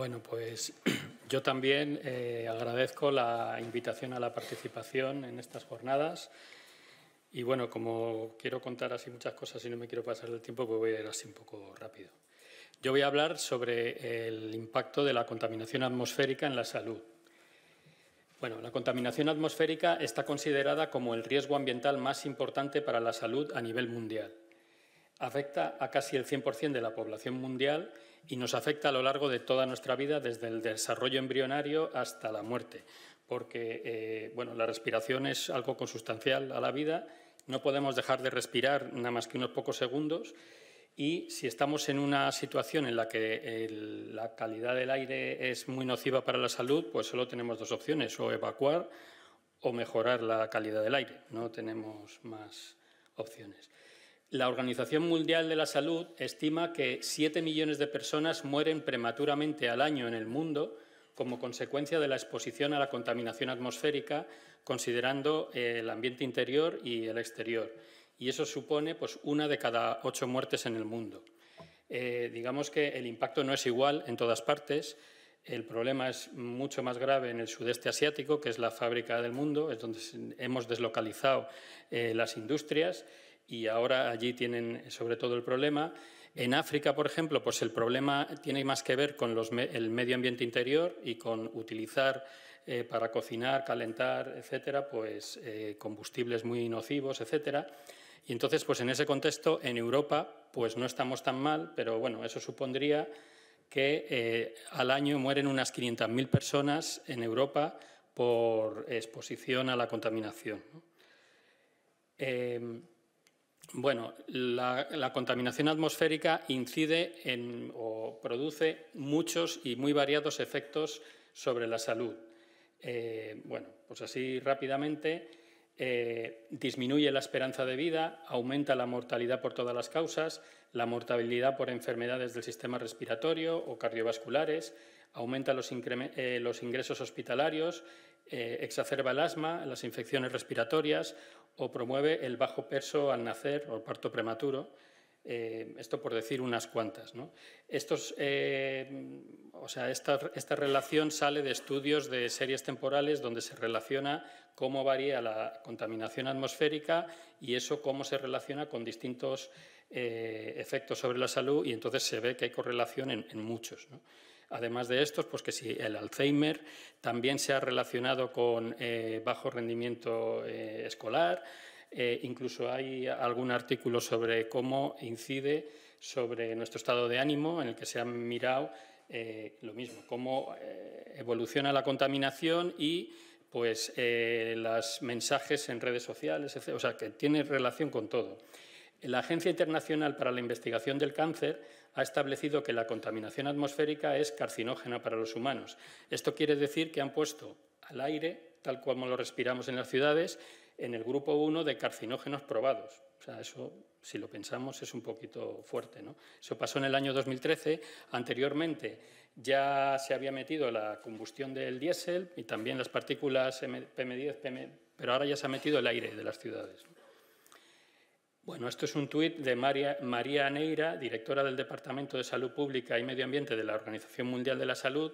Bueno, pues [CLEARS THROAT] yo también eh, agradezco la invitación a la participación en estas jornadas. Y bueno, como quiero contar así muchas cosas y no me quiero pasar el tiempo, pues voy a ir así un poco rápido. Yo voy a hablar sobre el impacto de la contaminación atmosférica en la salud. Bueno, la contaminación atmosférica está considerada como el riesgo ambiental más importante para la salud a nivel mundial. Afecta a casi el 100% de la población mundial y nos afecta a lo largo de toda nuestra vida, desde el desarrollo embrionario hasta la muerte, porque eh, bueno, la respiración es algo consustancial a la vida, no podemos dejar de respirar nada más que unos pocos segundos y si estamos en una situación en la que la calidad del aire es muy nociva para la salud, pues solo tenemos dos opciones, o evacuar o mejorar la calidad del aire, no tenemos más opciones. La Organización Mundial de la Salud estima que siete millones de personas mueren prematuramente al año en el mundo como consecuencia de la exposición a la contaminación atmosférica, considerando eh, el ambiente interior y el exterior. Y eso supone pues, una de cada ocho muertes en el mundo. Eh, digamos que el impacto no es igual en todas partes. El problema es mucho más grave en el sudeste asiático, que es la fábrica del mundo, es donde hemos deslocalizado eh, las industrias y ahora allí tienen eh, sobre todo el problema. En África, por ejemplo, pues el problema tiene más que ver con el medio ambiente interior y con utilizar eh, para cocinar, calentar, etcétera, pues eh, combustibles muy nocivos, etcétera. Y entonces, pues en ese contexto, en Europa, pues no estamos tan mal, pero bueno, eso supondría que al año mueren unas 500.000 personas en Europa por exposición a la contaminación. Em, bueno, la, contaminación atmosférica incide en, o produce muchos y muy variados efectos sobre la salud. Eh, bueno, pues así rápidamente, eh, disminuye la esperanza de vida, aumenta la mortalidad por todas las causas, la mortalidad por enfermedades del sistema respiratorio o cardiovasculares, aumenta los eh, ingresos hospitalarios, eh, exacerba el asma, las infecciones respiratorias o promueve el bajo peso al nacer o parto prematuro. Eh, esto por decir unas cuantas. ¿no? Eh, o sea, esta, relación sale de estudios de series temporales donde se relaciona cómo varía la contaminación atmosférica y eso cómo se relaciona con distintos efectos sobre la salud y entonces se ve que hay correlación en, muchos. Además de estos, pues que si el Alzheimer también se ha relacionado con eh, bajo rendimiento eh, escolar, eh, incluso hay algún artículo sobre cómo incide sobre nuestro estado de ánimo, en el que se ha mirado lo mismo, cómo evoluciona la contaminación y pues los mensajes en redes sociales, o sea, que tiene relación con todo. La Agencia Internacional para la Investigación del Cáncer ha establecido que la contaminación atmosférica es carcinógena para los humanos. Esto quiere decir que han puesto al aire, tal como lo respiramos en las ciudades, en el grupo 1 de carcinógenos probados. O sea, eso, si lo pensamos, es un poquito fuerte. Eso pasó en el año 2013. Anteriormente ya se había metido la combustión del diésel y también las partículas PM10, pero ahora ya se ha metido el aire de las ciudades. Bueno, esto es un tuit de María, María directora del Departamento de Salud Pública y Medio Ambiente de la Organización Mundial de la Salud,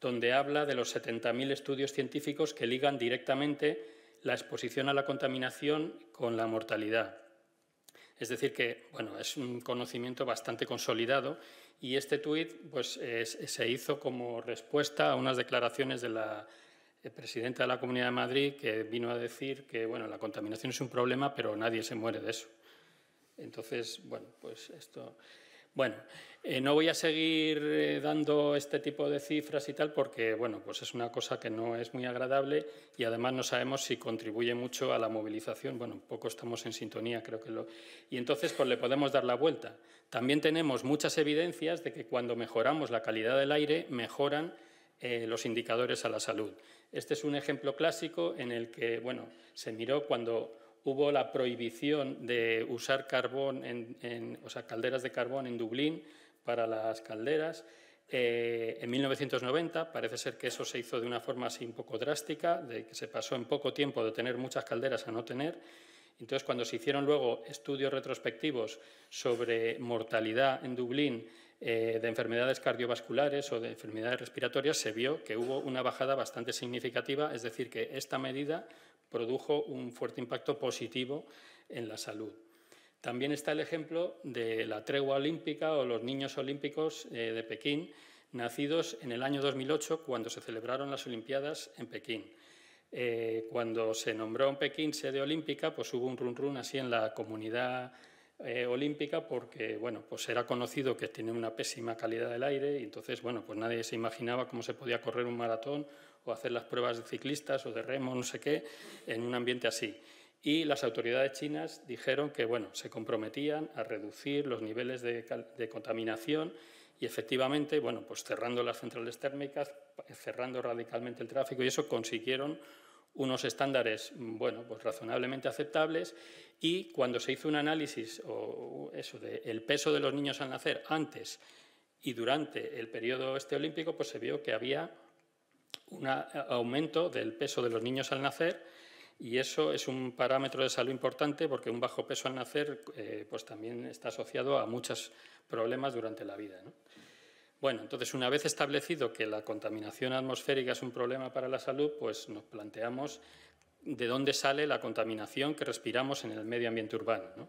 donde habla de los 70.000 estudios científicos que ligan directamente la exposición a la contaminación con la mortalidad. Es decir, que bueno, es un conocimiento bastante consolidado y este tuit pues, se hizo como respuesta a unas declaraciones de la eh, presidenta de la Comunidad de Madrid que vino a decir que bueno, la contaminación es un problema, pero nadie se muere de eso. Entonces, bueno, pues esto... Bueno, eh, no voy a seguir eh, dando este tipo de cifras y tal porque, bueno, pues es una cosa que no es muy agradable y además no sabemos si contribuye mucho a la movilización. Bueno, un poco estamos en sintonía, creo que lo... Y entonces, pues le podemos dar la vuelta. También tenemos muchas evidencias de que cuando mejoramos la calidad del aire, mejoran eh, los indicadores a la salud. Este es un ejemplo clásico en el que, bueno, se miró cuando hubo la prohibición de usar carbón en, o sea, calderas de carbón en Dublín para las calderas. Eh, en 1990 parece ser que eso se hizo de una forma así un poco drástica, de que se pasó en poco tiempo de tener muchas calderas a no tener. Entonces, cuando se hicieron luego estudios retrospectivos sobre mortalidad en Dublín eh, de enfermedades cardiovasculares o de enfermedades respiratorias, se vio que hubo una bajada bastante significativa, es decir, que esta medida produjo un fuerte impacto positivo en la salud. También está el ejemplo de la tregua olímpica o los niños olímpicos eh, de Pekín, nacidos en el año 2008, cuando se celebraron las Olimpiadas en Pekín. Eh, cuando se nombró en Pekín sede olímpica, pues hubo un run run así en la comunidad eh, olímpica porque, bueno, pues era conocido que tiene una pésima calidad del aire y entonces, bueno, pues nadie se imaginaba cómo se podía correr un maratón o hacer las pruebas de ciclistas o de remo, no sé qué, en un ambiente así. Y las autoridades chinas dijeron que bueno, se comprometían a reducir los niveles de, contaminación y efectivamente, bueno, pues cerrando las centrales térmicas, eh, cerrando radicalmente el tráfico y eso consiguieron unos estándares, bueno, pues razonablemente aceptables y cuando se hizo un análisis o eso de el peso de los niños al nacer antes y durante el periodo este olímpico, pues se vio que había un aumento del peso de los niños al nacer y eso es un parámetro de salud importante porque un bajo peso al nacer eh, pues también está asociado a muchos problemas durante la vida. Bueno, entonces una vez establecido que la contaminación atmosférica es un problema para la salud, pues nos planteamos de dónde sale la contaminación que respiramos en el medio ambiente urbano.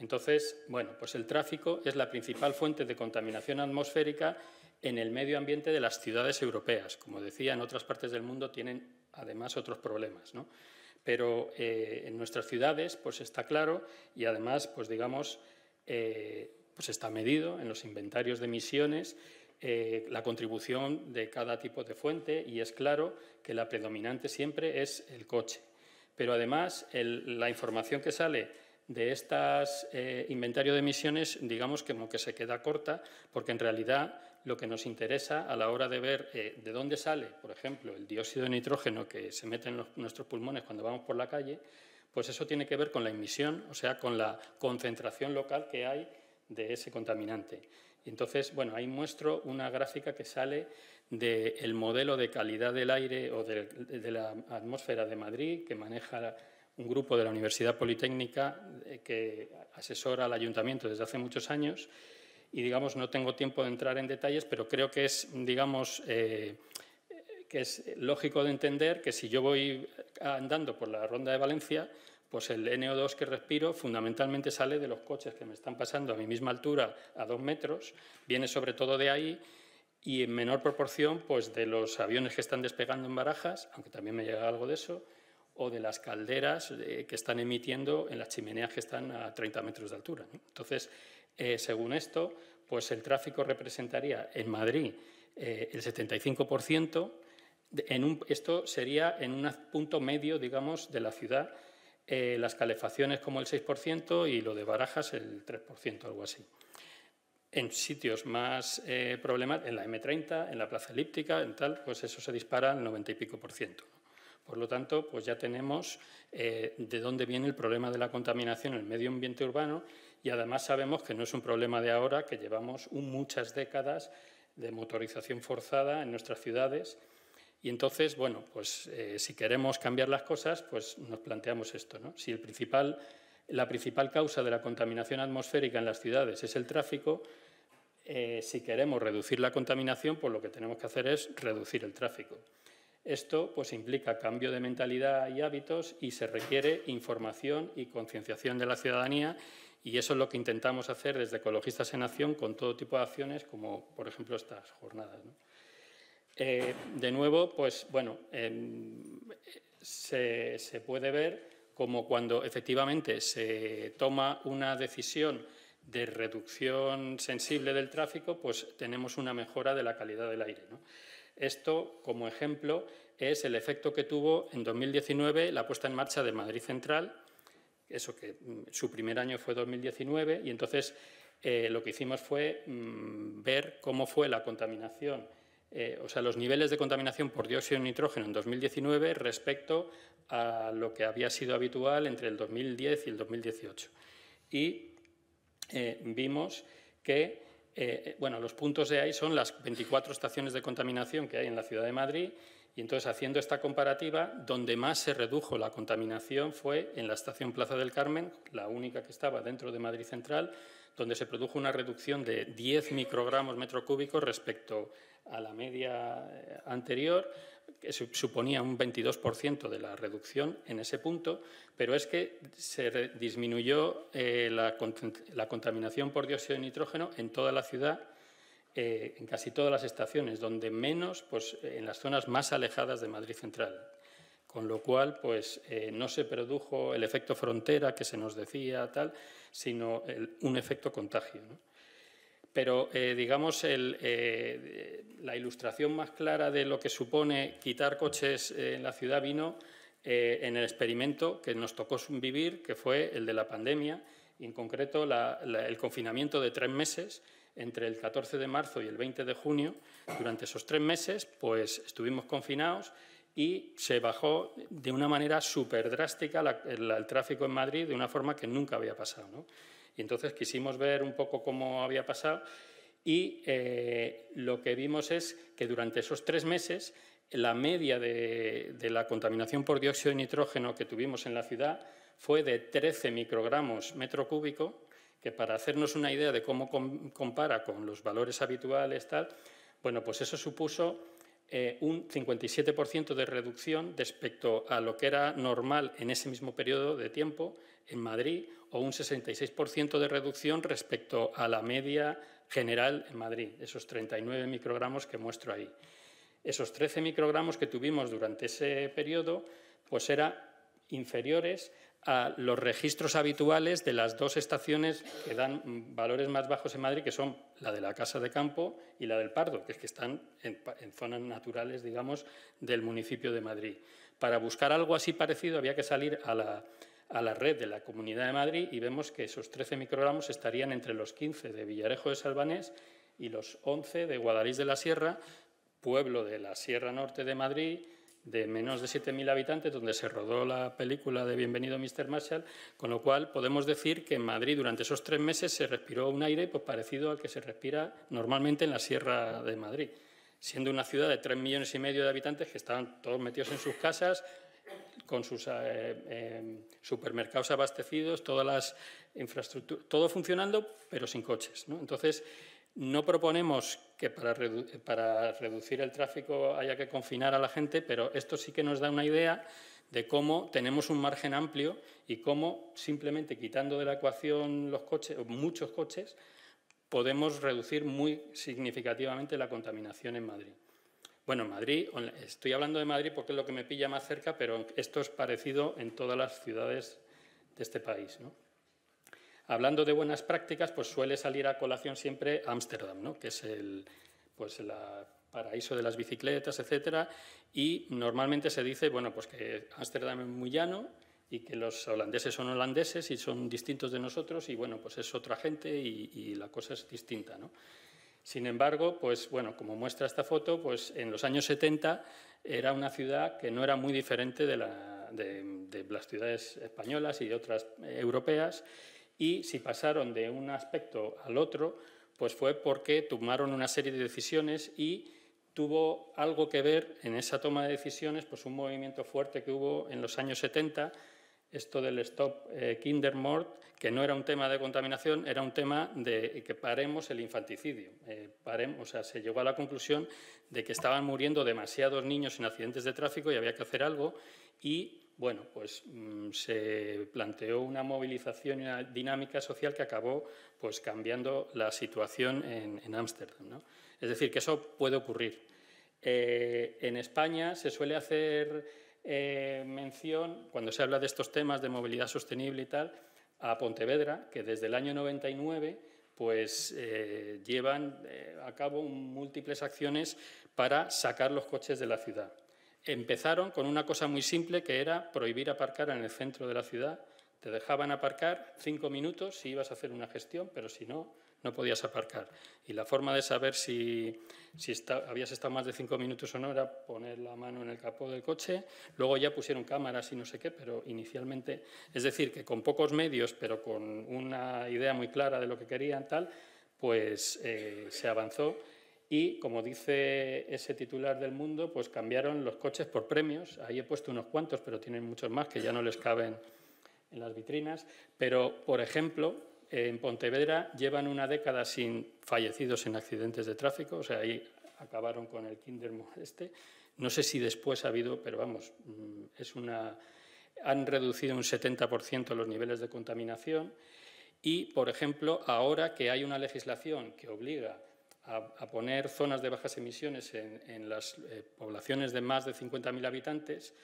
Entonces, bueno, pues el tráfico es la principal fuente de contaminación atmosférica en el medio ambiente de las ciudades europeas. Como decía, en otras partes del mundo tienen además otros problemas, ¿no? Pero eh, en nuestras ciudades, pues está claro y además, pues digamos, eh, pues está medido en los inventarios de emisiones eh, la contribución de cada tipo de fuente y es claro que la predominante siempre es el coche. Pero además, la información que sale de estos inventarios de emisiones, digamos que como que se queda corta, porque en realidad lo que nos interesa a la hora de ver eh, de dónde sale, por ejemplo, el dióxido de nitrógeno que se mete en nuestros pulmones cuando vamos por la calle, pues eso tiene que ver con la emisión, o sea, con la concentración local que hay de ese contaminante. Entonces, bueno, ahí muestro una gráfica que sale del modelo de calidad del aire o de, la atmósfera de Madrid que maneja un grupo de la Universidad Politécnica eh, que asesora al ayuntamiento desde hace muchos años y digamos no tengo tiempo de entrar en detalles, pero creo que es, digamos, eh, que es lógico de entender que si yo voy andando por la ronda de Valencia, pues el NO2 que respiro fundamentalmente sale de los coches que me están pasando a mi misma altura, a dos metros, viene sobre todo de ahí y en menor proporción pues de los aviones que están despegando en barajas, aunque también me llega algo de eso, o de las calderas eh, que están emitiendo en las chimeneas que están a 30 metros de altura. Entonces, eh, según esto, pues el tráfico representaría en Madrid eh, el 75%. En esto sería en un punto medio, digamos, de la ciudad. Eh, las calefacciones como el 6% y lo de barajas el 3%, algo así. En sitios más eh, problemáticos, en la M30, en la plaza elíptica, en tal, pues eso se dispara al 90 y pico por ciento. Por lo tanto, pues ya tenemos de dónde viene el problema de la contaminación en el medio ambiente urbano y además sabemos que no es un problema de ahora, que llevamos muchas décadas de motorización forzada en nuestras ciudades. Y entonces, bueno, pues eh, si queremos cambiar las cosas, pues nos planteamos esto, ¿no? Si el principal, la principal causa de la contaminación atmosférica en las ciudades es el tráfico, eh, si queremos reducir la contaminación, pues lo que tenemos que hacer es reducir el tráfico. Esto pues implica cambio de mentalidad y hábitos y se requiere información y concienciación de la ciudadanía y eso es lo que intentamos hacer desde Ecologistas en Acción con todo tipo de acciones, como por ejemplo estas jornadas. Eh, de nuevo, pues bueno, em, se, puede ver como cuando efectivamente se toma una decisión de reducción sensible del tráfico, pues tenemos una mejora de la calidad del aire. Esto, como ejemplo, es el efecto que tuvo en 2019 la puesta en marcha de Madrid Central, eso que mm, su primer año fue 2019 y entonces eh, lo que hicimos fue mm, ver cómo fue la contaminación, eh, o sea, los niveles de contaminación por dióxido de nitrógeno en 2019 respecto a lo que había sido habitual entre el 2010 y el 2018. Y eh, vimos que bueno, los puntos de ahí son las 24 estaciones de contaminación que hay en la ciudad de Madrid y entonces, haciendo esta comparativa, donde más se redujo la contaminación fue en la estación Plaza del Carmen, la única que estaba dentro de Madrid Central, donde se produjo una reducción de 10 microgramos metro cúbico respecto a la media eh, anterior, que suponía un 22% de la reducción en ese punto, pero es que se disminuyó eh, la, la contaminación por dióxido de nitrógeno en toda la ciudad eh, en casi todas las estaciones, donde menos, pues eh, en las zonas más alejadas de Madrid Central. Con lo cual, pues eh, no se produjo el efecto frontera que se nos decía, tal, sino un efecto contagio. Pero, digamos, el, la ilustración más clara de lo que supone quitar coches en la ciudad vino en el experimento que nos tocó vivir, que fue el de la pandemia, y en concreto el confinamiento de tres meses, entre el 14 de marzo y el 20 de junio, durante esos tres meses, pues estuvimos confinados y se bajó de una manera súper drástica el, tráfico en Madrid de una forma que nunca había pasado. Y entonces quisimos ver un poco cómo había pasado y eh, lo que vimos es que durante esos tres meses la media de, de, la contaminación por dióxido de nitrógeno que tuvimos en la ciudad fue de 13 microgramos metro cúbico que para hacernos una idea de cómo compara con los valores habituales, tal, bueno, pues eso supuso eh, un 57% de reducción respecto a lo que era normal en ese mismo periodo de tiempo en Madrid o un 66% de reducción respecto a la media general en Madrid, esos 39 microgramos que muestro ahí. Esos 13 microgramos que tuvimos durante ese periodo, pues eran inferiores a los registros habituales de las dos estaciones que dan valores más bajos en Madrid, que son la de la Casa de Campo y la del Pardo, que es que están en, zonas naturales, digamos, del municipio de Madrid. Para buscar algo así parecido había que salir a la, a la red de la Comunidad de Madrid y vemos que esos 13 microgramos estarían entre los 15 de Villarejo de Salvanés y los 11 de Guadalís de la Sierra, pueblo de la Sierra Norte de Madrid, de menos de 7.000 habitantes, donde se rodó la película de Bienvenido Mr. Marshall, con lo cual podemos decir que en Madrid durante esos tres meses se respiró un aire pues, parecido al que se respira normalmente en la Sierra de Madrid, siendo una ciudad de tres millones y medio de habitantes que estaban todos metidos en sus casas, con sus eh, eh, supermercados abastecidos, todas las infraestructuras, todo funcionando, pero sin coches. Entonces, no proponemos que para, reducir el tráfico haya que confinar a la gente, pero esto sí que nos da una idea de cómo tenemos un margen amplio y cómo simplemente quitando de la ecuación los coches, muchos coches, podemos reducir muy significativamente la contaminación en Madrid. Bueno, Madrid, estoy hablando de Madrid porque es lo que me pilla más cerca, pero esto es parecido en todas las ciudades de este país. ¿no? Hablando de buenas prácticas, pues suele salir a colación siempre Ámsterdam, ¿no? que es el pues, paraíso de las bicicletas, etcétera, y normalmente se dice, bueno, pues que Ámsterdam es muy llano y que los holandeses son holandeses y son distintos de nosotros y bueno, pues es otra gente y, la cosa es distinta, Sin embargo, pues bueno, como muestra esta foto, pues en los años 70 era una ciudad que no era muy diferente de, de las ciudades españolas y de otras europeas y si pasaron de un aspecto al otro, pues fue porque tomaron una serie de decisiones y tuvo algo que ver en esa toma de decisiones, pues un movimiento fuerte que hubo en los años 70, esto del stop eh, Kindermord, que no era un tema de contaminación, era un tema de que paremos el infanticidio. Eh, paremos, o sea, se llegó a la conclusión de que estaban muriendo demasiados niños en accidentes de tráfico y había que hacer algo y bueno, pues mm, se planteó una movilización y una dinámica social que acabó pues, cambiando la situación en Ámsterdam. Es decir, que eso puede ocurrir. Eh, en España se suele hacer eh, mención, cuando se habla de estos temas de movilidad sostenible y tal, a Pontevedra, que desde el año 99 pues eh, llevan a cabo múltiples acciones para sacar los coches de la ciudad. Empezaron con una cosa muy simple que era prohibir aparcar en el centro de la ciudad. Te dejaban aparcar cinco minutos si ibas a hacer una gestión, pero si no, no podías aparcar. Y la forma de saber si, si habías estado más de cinco minutos o no era poner la mano en el capó del coche. Luego ya pusieron cámaras y no sé qué, pero inicialmente, es decir, que con pocos medios, pero con una idea muy clara de lo que querían, tal, pues eh, se avanzó y como dice ese titular del mundo, pues cambiaron los coches por premios. Ahí he puesto unos cuantos, pero tienen muchos más que ya no les caben en las vitrinas. Pero, por ejemplo, en Pontevedra llevan una década sin fallecidos en accidentes de tráfico. O sea, ahí acabaron con el Kinder este. No sé si después ha habido, pero vamos, mm, es una han reducido un 70% los niveles de contaminación y, por ejemplo, ahora que hay una legislación que obliga a, poner zonas de bajas emisiones en, las eh, poblaciones de más de 50.000 habitantes,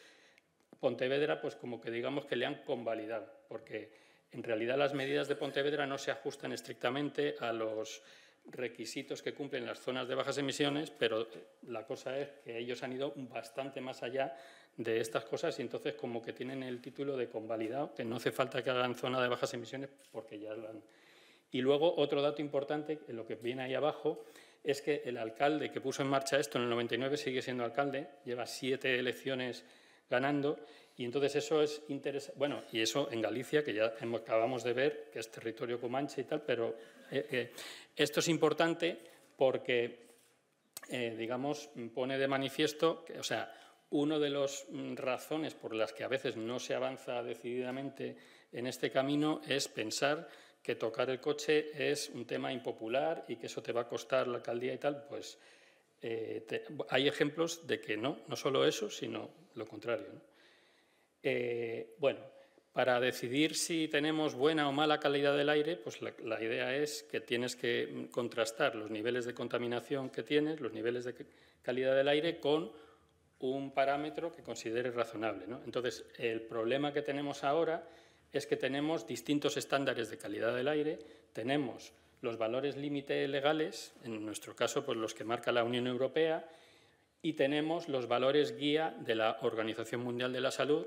Pontevedra, pues como que digamos que le han convalidado, porque en realidad las medidas de Pontevedra no se ajustan estrictamente a los requisitos que cumplen las zonas de bajas emisiones, pero eh, la cosa es que ellos han ido bastante más allá de estas cosas y entonces como que tienen el título de convalidado, que no hace falta que hagan zona de bajas emisiones porque ya lo han, y luego otro dato importante, lo que viene ahí abajo, es que el alcalde que puso en marcha esto en el 99 sigue siendo alcalde, lleva siete elecciones ganando y entonces eso es interesante. Bueno, y eso en Galicia, que ya acabamos de ver, que es territorio comanche y tal, pero eh, eh, esto es importante porque, eh, digamos, pone de manifiesto, que, o sea, una de las mm, razones por las que a veces no se avanza decididamente en este camino es pensar que tocar el coche es un tema impopular y que eso te va a costar la alcaldía y tal, pues eh, hay ejemplos de que no, no solo eso, sino lo contrario. Eh, bueno, para decidir si tenemos buena o mala calidad del aire, pues la, idea es que tienes que contrastar los niveles de contaminación que tienes, los niveles de calidad del aire, con un parámetro que consideres razonable. Entonces, el problema que tenemos ahora es que tenemos distintos estándares de calidad del aire, tenemos los valores límite legales, en nuestro caso pues, los que marca la Unión Europea, y tenemos los valores guía de la Organización Mundial de la Salud,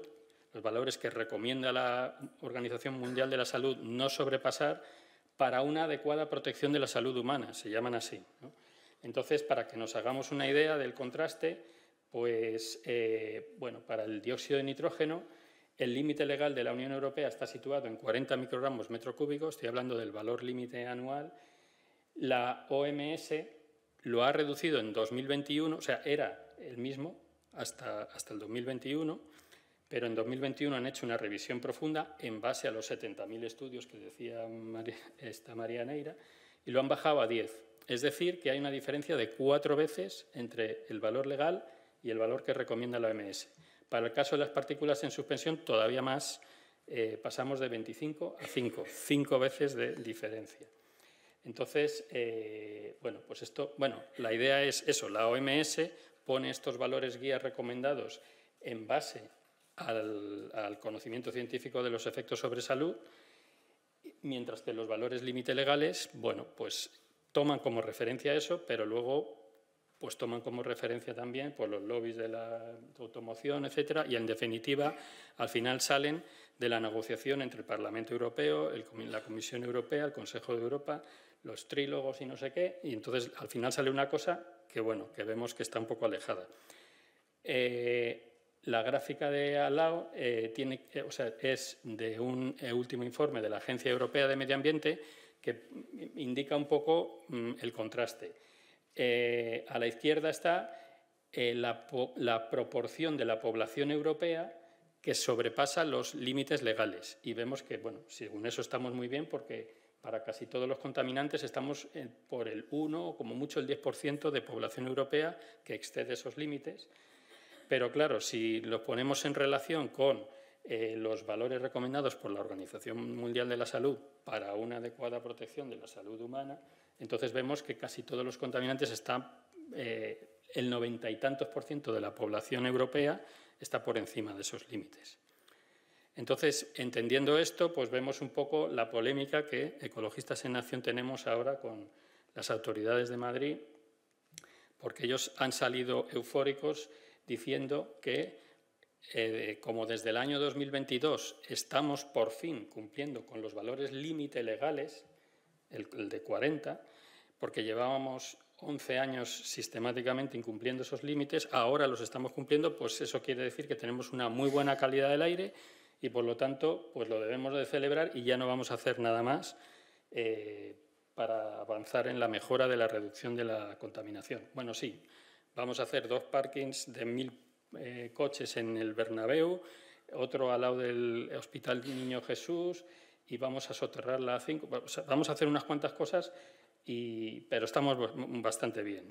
los valores que recomienda la Organización Mundial de la Salud no sobrepasar para una adecuada protección de la salud humana, se llaman así. Entonces, para que nos hagamos una idea del contraste, pues eh, bueno, para el dióxido de nitrógeno, el límite legal de la Unión Europea está situado en 40 microgramos metro cúbico, estoy hablando del valor límite anual. La OMS lo ha reducido en 2021, o sea, era el mismo hasta, hasta el 2021, pero en 2021 han hecho una revisión profunda en base a los 70.000 estudios que decía esta María Neira y lo han bajado a 10. Es decir, que hay una diferencia de cuatro veces entre el valor legal y el valor que recomienda la OMS. Para el caso de las partículas en suspensión, todavía más, eh, pasamos de 25 a 5, 5 veces de diferencia. Entonces, eh, bueno, pues esto, bueno, la idea es eso, la OMS pone estos valores guía recomendados en base al, al conocimiento científico de los efectos sobre salud, mientras que los valores límite legales, bueno, pues toman como referencia eso, pero luego pues toman como referencia también pues, los lobbies de la automoción, etcétera, y en definitiva, al final salen de la negociación entre el Parlamento Europeo, la Comisión Europea, el Consejo de Europa, los trílogos y no sé qué, y entonces al final sale una cosa que bueno, que vemos que está un poco alejada. Eh, la gráfica de Alao eh, tiene, eh, o es de un último informe de la Agencia Europea de Medio Ambiente que mm, indica un poco mm, el contraste eh, a la izquierda está eh, la, proporción de la población europea que sobrepasa los límites legales. Y vemos que, bueno, según eso estamos muy bien porque para casi todos los contaminantes estamos eh, por el 1 o como mucho el 10% de población europea que excede esos límites. Pero claro, si lo ponemos en relación con los valores recomendados por la Organización Mundial de la Salud para una adecuada protección de la salud humana, entonces vemos que casi todos los contaminantes están, eh, el noventa y tantos por ciento de la población europea está por encima de esos límites. Entonces, entendiendo esto, pues vemos un poco la polémica que Ecologistas en Acción tenemos ahora con las autoridades de Madrid, porque ellos han salido eufóricos diciendo que eh, como desde el año 2022 estamos por fin cumpliendo con los valores límite legales, el, de 40, porque llevábamos 11 años sistemáticamente incumpliendo esos límites, ahora los estamos cumpliendo, pues eso quiere decir que tenemos una muy buena calidad del aire y por lo tanto pues lo debemos de celebrar y ya no vamos a hacer nada más eh, para avanzar en la mejora de la reducción de la contaminación. Bueno, sí, vamos a hacer dos parkings de mil eh, coches en el Bernabéu, otro al lado del Hospital Niño Jesús y vamos a soterrar la cinco… Vamos a hacer unas cuantas cosas pero estamos bastante bien.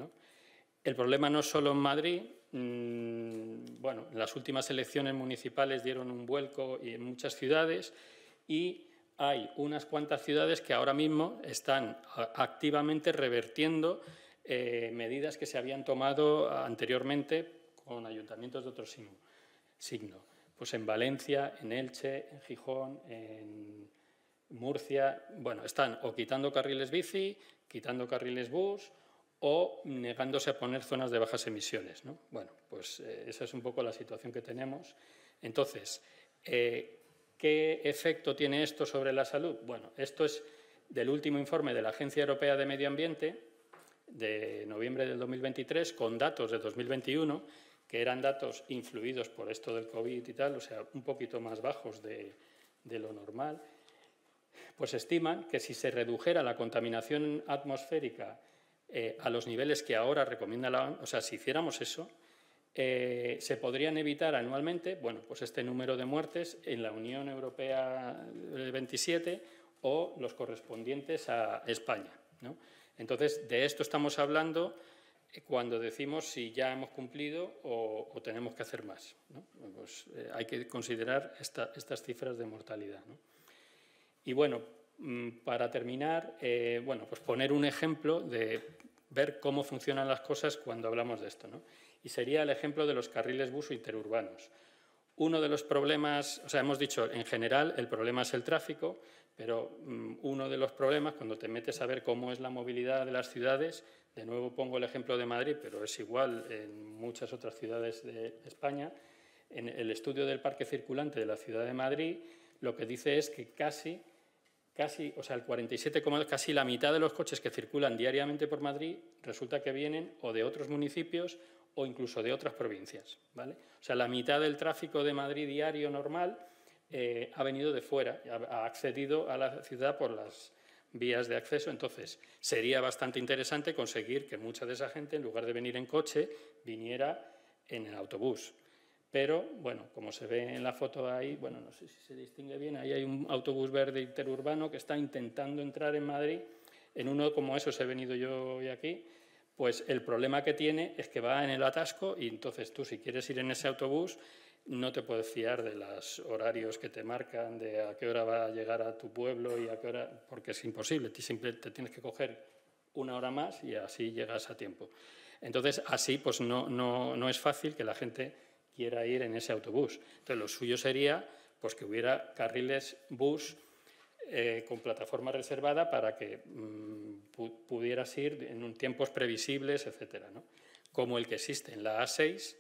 El problema no es solo en Madrid, mm, bueno, las últimas elecciones municipales dieron un vuelco en muchas ciudades y hay unas cuantas ciudades que ahora mismo están activamente revertiendo eh, medidas que se habían tomado anteriormente con ayuntamientos de otro signo. Pues en Valencia, en Elche, en Gijón, en Murcia, bueno, están o quitando carriles bici, quitando carriles bus o negándose a poner zonas de bajas emisiones. ¿no? Bueno, pues eh, esa es un poco la situación que tenemos. Entonces, eh, ¿qué efecto tiene esto sobre la salud? Bueno, esto es del último informe de la Agencia Europea de Medio Ambiente de noviembre del 2023 con datos de 2021 que eran datos influidos por esto del COVID y tal, o sea, un poquito más bajos de lo normal pues estiman que si se redujera la contaminación atmosférica eh, a los niveles que ahora recomienda la o sea, si hiciéramos eso, eh, se podrían evitar anualmente, bueno, pues este número de muertes en la Unión Europea 27 o los correspondientes a España. Entonces, de esto estamos hablando eh, cuando decimos si ya hemos cumplido o, tenemos que hacer más. Pues, hay que considerar estas cifras de mortalidad. Y bueno, mm, para terminar, eh, bueno, pues poner un ejemplo de ver cómo funcionan las cosas cuando hablamos de esto. ¿no? Y sería el ejemplo de los carriles bus interurbanos. Uno de los problemas, o sea, hemos dicho en general el problema es el tráfico, pero mm, uno de los problemas cuando te metes a ver cómo es la movilidad de las ciudades, de nuevo pongo el ejemplo de Madrid, pero es igual en muchas otras ciudades de España, en el estudio del parque circulante de la ciudad de Madrid lo que dice es que casi casi, o sea, el 47, casi la mitad de los coches que circulan diariamente por Madrid resulta que vienen o de otros municipios o incluso de otras provincias, ¿vale? O sea, la mitad del tráfico de Madrid diario normal eh, ha venido de fuera, ha, accedido a la ciudad por las vías de acceso. Entonces, sería bastante interesante conseguir que mucha de esa gente, en lugar de venir en coche, viniera en el autobús. Pero, bueno, como se ve en la foto ahí, bueno, no sé si se distingue bien, ahí hay un autobús verde interurbano que está intentando entrar en Madrid. En uno como esos he venido yo hoy aquí. Pues el problema que tiene es que va en el atasco y entonces tú si quieres ir en ese autobús no te puedes fiar de los horarios que te marcan, de a qué hora va a llegar a tu pueblo y a qué hora, porque es imposible, tú simplemente te tienes que coger una hora más y así llegas a tiempo. Entonces así pues no, no, no es fácil que la gente quiera ir en ese autobús. Entonces, lo suyo sería pues, que hubiera carriles bus eh, con plataforma reservada para que mm, pudieras ir en un tiempos previsibles, etcétera, ¿no? como el que existe en la A6,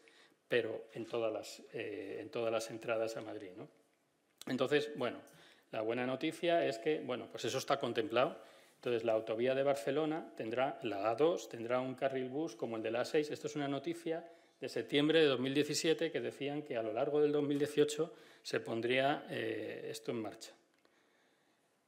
pero en todas las, eh, en todas las entradas a Madrid. ¿no? Entonces, bueno, la buena noticia es que bueno, pues eso está contemplado. Entonces, la autovía de Barcelona tendrá, la A2, tendrá un carril bus como el de la A6. Esto es una noticia de septiembre de 2017 que decían que a lo largo del 2018 se pondría eh, esto en marcha.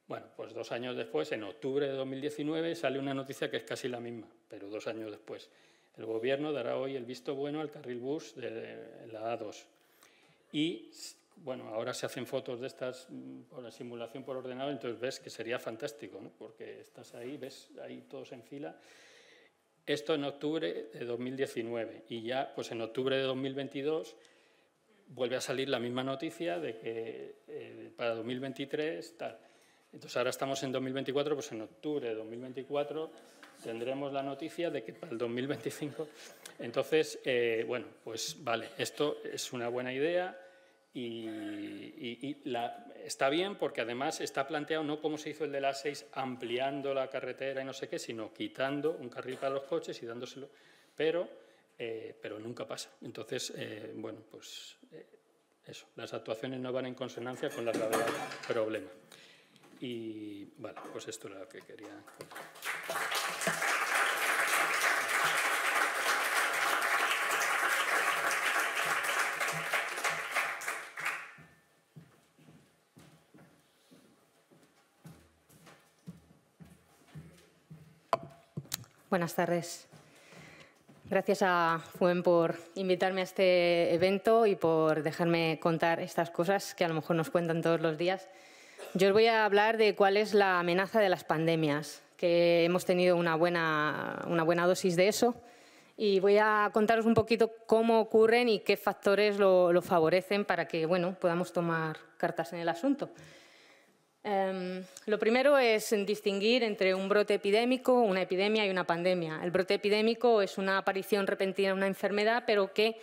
Bueno, pues dos años después, en octubre de 2019, sale una noticia que es casi la misma, pero dos años después. El Gobierno dará hoy el visto bueno al carril bus de la A2. Y, bueno, ahora se hacen fotos de estas mm, por la simulación por ordenador, entonces ves que sería fantástico, porque estás ahí, ves ahí todos en fila esto en octubre de 2019 y ya pues en octubre de 2022 vuelve a salir la misma noticia de que eh, para 2023 tal. Entonces ahora estamos en 2024, pues en octubre de 2024 tendremos la noticia de que para el 2025. Entonces, eh, bueno, pues vale, esto es una buena idea y la, está bien porque además está planteado no como se hizo el de las 6 ampliando la carretera y no sé qué, sino quitando un carril para los coches y dándoselo, pero, eh, pero nunca pasa. Entonces, eh, bueno, pues eh, eso, las actuaciones no van en consonancia con la gravedad del problema. Y bueno, pues esto era lo que quería. Buenas tardes. Gracias a Fuen por invitarme a este evento y por dejarme contar estas cosas que a lo mejor nos cuentan todos los días. Yo os voy a hablar de cuál es la amenaza de las pandemias, que hemos tenido una buena, una buena dosis de eso. Y voy a contaros un poquito cómo ocurren y qué factores lo, favorecen para que bueno, podamos tomar cartas en el asunto. Em, lo primero es distinguir entre un brote epidémico, una epidemia y una pandemia. El brote epidémico es una aparición repentina de una enfermedad, pero que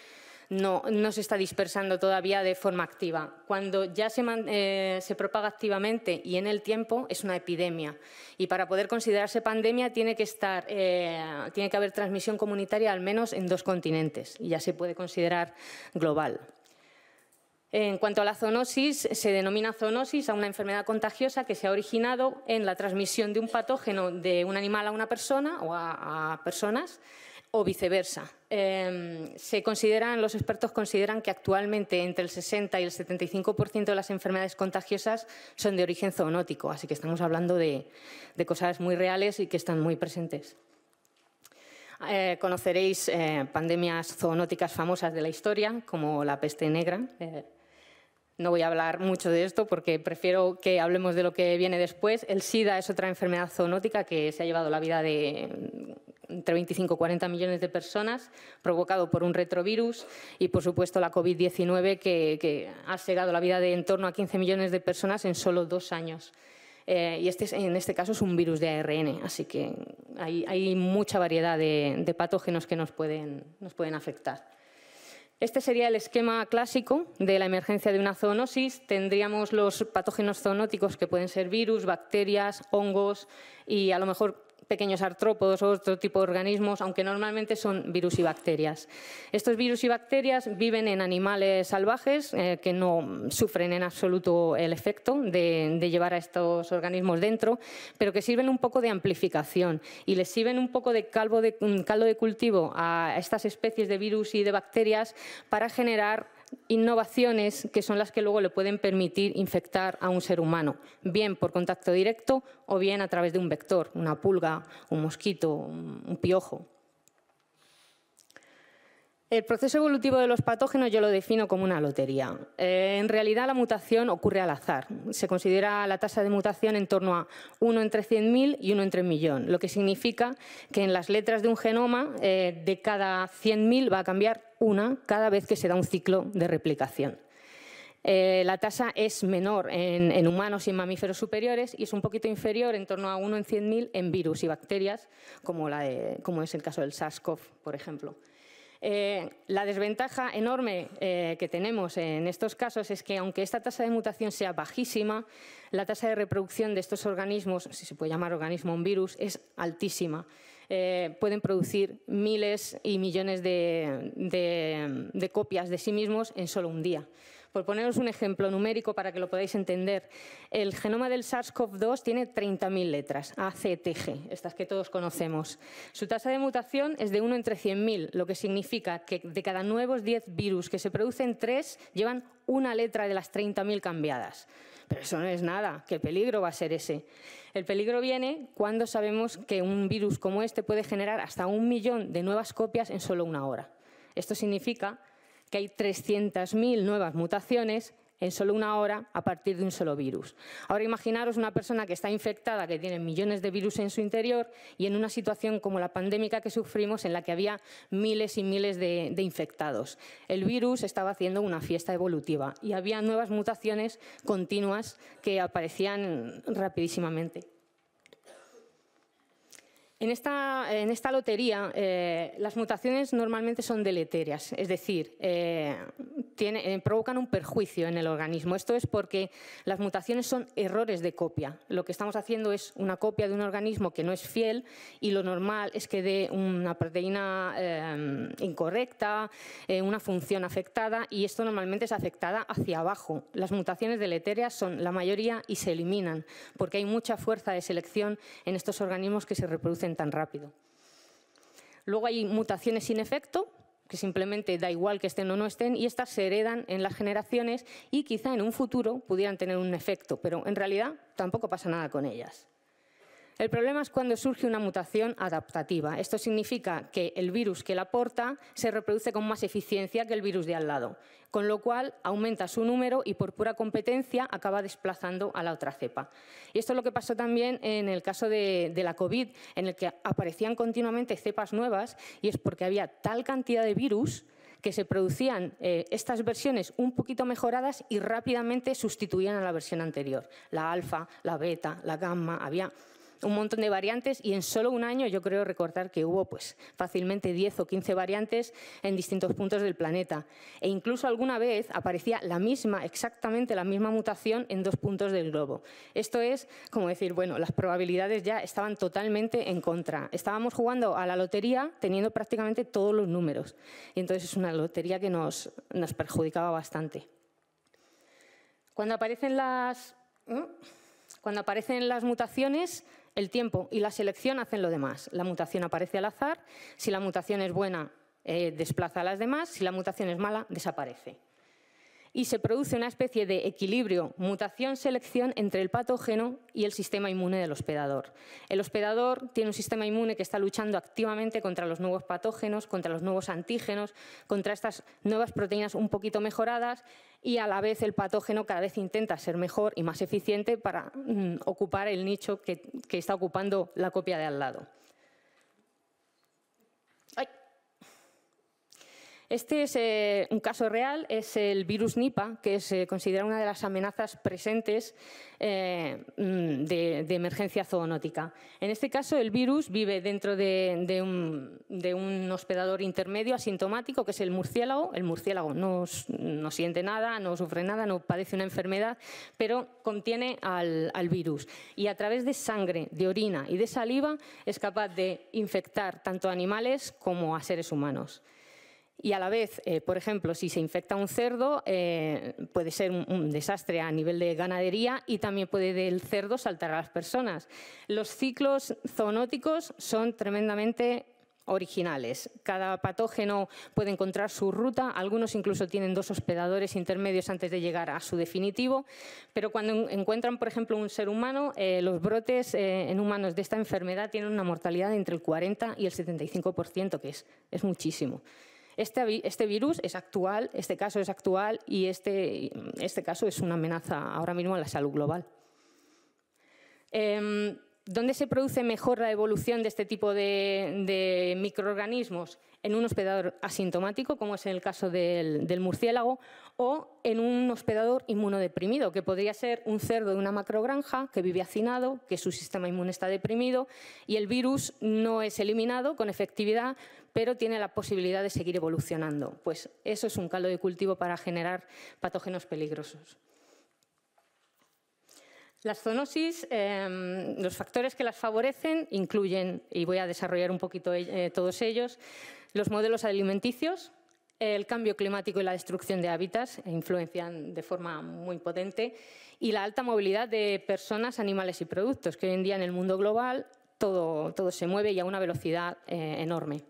no, se está dispersando todavía de forma activa. Cuando ya eh, se, propaga activamente y en el tiempo, es una epidemia. Y para poder considerarse pandemia tiene que, eh, tiene que haber transmisión comunitaria al menos en dos continentes y ya se puede considerar global. En cuanto a la zoonosis, se denomina zoonosis a una enfermedad contagiosa que se ha originado en la transmisión de un patógeno de un animal a una persona o a, personas o viceversa. Em, se consideran, los expertos consideran que actualmente entre el 60 y el 75% de las enfermedades contagiosas son de origen zoonótico, así que estamos hablando de, cosas muy reales y que están muy presentes. Eh, conoceréis eh, pandemias zoonóticas famosas de la historia, como la peste negra, eh, no voy a hablar mucho de esto porque prefiero que hablemos de lo que viene después. El SIDA es otra enfermedad zoonótica que se ha llevado la vida de mm, entre 25 y 40 millones de personas, provocado por un retrovirus y, por supuesto, la COVID-19, que, ha segado la vida de en torno a 15 millones de personas en solo dos años. Eh, y este, en este caso es un virus de ARN, así que hay, mucha variedad de, patógenos que nos pueden afectar. Este sería el esquema clásico de la emergencia de una zoonosis. Tendríamos los patógenos zoonóticos que pueden ser virus, bacterias, hongos y a lo mejor pequeños artrópodos o otro tipo de organismos, aunque normalmente son virus y bacterias. Estos virus y bacterias viven en animales salvajes eh, que no sufren en absoluto el efecto de, llevar a estos organismos dentro, pero que sirven un poco de amplificación y les sirven un poco de, de mm, caldo de cultivo a estas especies de virus y de bacterias para generar innovaciones que son las que luego le pueden permitir infectar a un ser humano, bien por contacto directo o bien a través de un vector, una pulga, un mosquito, un piojo. El proceso evolutivo de los patógenos yo lo defino como una lotería. Eh, en realidad la mutación ocurre al azar. Se considera la tasa de mutación en torno a 1 entre 100.000 y 1 entre millón, lo que significa que en las letras de un genoma eh, de cada 100.000 va a cambiar una cada vez que se da un ciclo de replicación. Eh, la tasa es menor en, humanos y en mamíferos superiores y es un poquito inferior, en torno a 1 en 100.000, en virus y bacterias, como, como es el caso del SARS-CoV, por ejemplo. Eh, la desventaja enorme eh, que tenemos en estos casos es que, aunque esta tasa de mutación sea bajísima, la tasa de reproducción de estos organismos, si se puede llamar organismo un virus, es altísima. Eh, pueden producir miles y millones de copias de sí mismos en solo un día. Por poneros un ejemplo numérico para que lo podáis entender, el genoma del SARS-CoV-2 tiene 30.000 letras, A, G, estas que todos conocemos. Su tasa de mutación es de 1 entre 100.000, lo que significa que de cada nuevos 10 virus que se producen, 3 llevan una letra de las 30.000 cambiadas. Pero eso no es nada, ¿qué peligro va a ser ese? El peligro viene cuando sabemos que un virus como este puede generar hasta un millón de nuevas copias en solo una hora. Esto significa hay 300.000 nuevas mutaciones en solo una hora a partir de un solo virus. Ahora imaginaros una persona que está infectada, que tiene millones de virus en su interior y en una situación como la pandémica que sufrimos en la que había miles y miles de infectados. El virus estaba haciendo una fiesta evolutiva y había nuevas mutaciones continuas que aparecían rapidísimamente. En esta, en esta lotería, eh, las mutaciones normalmente son deleterias, es decir, eh, eh, provocan un perjuicio en el organismo. Esto es porque las mutaciones son errores de copia. Lo que estamos haciendo es una copia de un organismo que no es fiel y lo normal es que dé una proteína eh, incorrecta, eh, una función afectada y esto normalmente es afectada hacia abajo. Las mutaciones deletéreas son la mayoría y se eliminan porque hay mucha fuerza de selección en estos organismos que se reproducen tan rápido. Luego hay mutaciones sin efecto, que simplemente da igual que estén o no estén, y estas se heredan en las generaciones y quizá en un futuro pudieran tener un efecto, pero en realidad tampoco pasa nada con ellas. El problema es cuando surge una mutación adaptativa. Esto significa que el virus que la aporta se reproduce con más eficiencia que el virus de al lado, con lo cual aumenta su número y por pura competencia acaba desplazando a la otra cepa. Y esto es lo que pasó también en el caso de, la COVID, en el que aparecían continuamente cepas nuevas y es porque había tal cantidad de virus que se producían eh, estas versiones un poquito mejoradas y rápidamente sustituían a la versión anterior. La alfa, la beta, la gamma, había un montón de variantes y en solo un año yo creo recordar que hubo pues, fácilmente 10 o 15 variantes en distintos puntos del planeta. E incluso alguna vez aparecía la misma, exactamente la misma mutación en dos puntos del globo. Esto es como decir, bueno, las probabilidades ya estaban totalmente en contra. Estábamos jugando a la lotería teniendo prácticamente todos los números. Y entonces es una lotería que nos, nos perjudicaba bastante. Cuando aparecen las... ¿Mm? Cuando aparecen las mutaciones, el tiempo y la selección hacen lo demás. La mutación aparece al azar. Si la mutación es buena, eh, desplaza a las demás. Si la mutación es mala, desaparece y se produce una especie de equilibrio, mutación-selección entre el patógeno y el sistema inmune del hospedador. El hospedador tiene un sistema inmune que está luchando activamente contra los nuevos patógenos, contra los nuevos antígenos, contra estas nuevas proteínas un poquito mejoradas y a la vez el patógeno cada vez intenta ser mejor y más eficiente para mm, ocupar el nicho que está ocupando la copia de al lado. Este es eh, un caso real, es el virus Nipah, que se eh, considera una de las amenazas presentes eh, mm, de, emergencia zoonótica. En este caso, el virus vive dentro de, un, hospedador intermedio asintomático, que es el murciélago. El murciélago no, siente nada, no sufre nada, no padece una enfermedad, pero contiene al, al virus. Y a través de sangre, de orina y de saliva es capaz de infectar tanto a animales como a seres humanos. Y a la vez, eh, por ejemplo, si se infecta un cerdo, eh, puede ser un, desastre a nivel de ganadería y también puede del cerdo saltar a las personas. Los ciclos zoonóticos son tremendamente originales. Cada patógeno puede encontrar su ruta, algunos incluso tienen dos hospedadores intermedios antes de llegar a su definitivo, pero cuando encuentran, por ejemplo, un ser humano, eh, los brotes en humanos de esta enfermedad tienen una mortalidad entre el 40 y el 75%, que es, es muchísimo. Este, este, virus es actual, este caso es actual y este, este caso es una amenaza ahora mismo a la salud global. Em, ¿Dónde se produce mejor la evolución de este tipo de, microorganismos? En un hospedador asintomático, como es en el caso del, del, murciélago, o en un hospedador inmunodeprimido, que podría ser un cerdo de una macrogranja que vive hacinado, que su sistema inmune está deprimido y el virus no es eliminado con efectividad, pero tiene la posibilidad de seguir evolucionando. Pues eso es un caldo de cultivo para generar patógenos peligrosos. Las zoonosis, em, los factores que las favorecen incluyen, y voy a desarrollar un poquito eh, todos ellos, los modelos alimenticios, el cambio climático y la destrucción de hábitats e influencian de forma muy potente y la alta movilidad de personas, animales y productos, que hoy en día en el mundo global todo, se mueve y a una velocidad eh, enorme.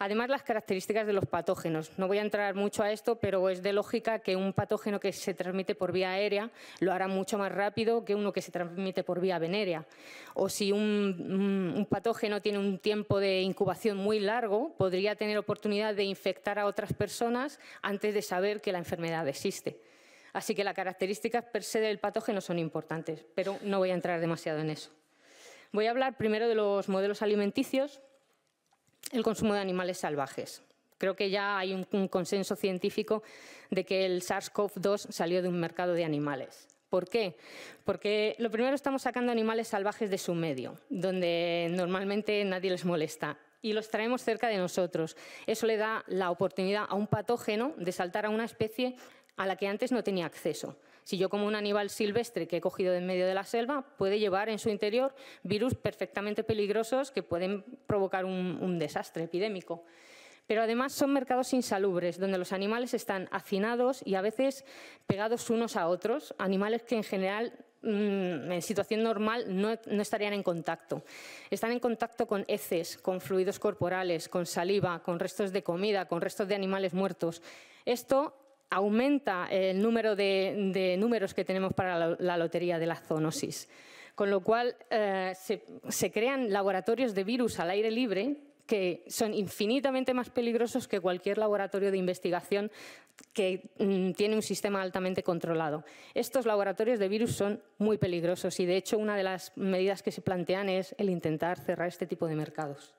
Además, las características de los patógenos. No voy a entrar mucho a esto, pero es de lógica que un patógeno que se transmite por vía aérea lo hará mucho más rápido que uno que se transmite por vía venérea. O si mm, un, patógeno tiene un tiempo de incubación muy largo, podría tener oportunidad de infectar a otras personas antes de saber que la enfermedad existe. Así que las características per se del patógeno son importantes, pero no voy a entrar demasiado en eso. Voy a hablar primero de los modelos alimenticios, el consumo de animales salvajes. Creo que ya hay un, consenso científico de que el SARS-CoV-2 salió de un mercado de animales. ¿Por qué? Porque lo primero estamos sacando animales salvajes de su medio, donde normalmente nadie les molesta y los traemos cerca de nosotros. Eso le da la oportunidad a un patógeno de saltar a una especie a la que antes no tenía acceso. Si yo como un animal silvestre que he cogido de en medio de la selva, puede llevar en su interior virus perfectamente peligrosos que pueden provocar un, desastre epidémico. Pero además son mercados insalubres, donde los animales están hacinados y a veces pegados unos a otros, animales que en general mm, en situación normal no, no, estarían en contacto. Están en contacto con heces, con fluidos corporales, con saliva, con restos de comida, con restos de animales muertos. Esto aumenta el número de, números que tenemos para la, lotería de la zoonosis. Con lo cual, eh, se crean laboratorios de virus al aire libre que son infinitamente más peligrosos que cualquier laboratorio de investigación que mm, tiene un sistema altamente controlado. Estos laboratorios de virus son muy peligrosos y, de hecho, una de las medidas que se plantean es el intentar cerrar este tipo de mercados.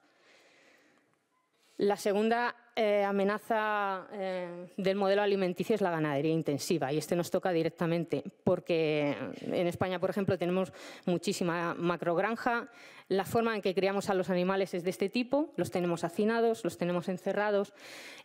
La segunda eh, amenaza eh, del modelo alimenticio es la ganadería intensiva y este nos toca directamente porque en España, por ejemplo, tenemos muchísima macrogranja. La forma en que criamos a los animales es de este tipo. Los tenemos hacinados, los tenemos encerrados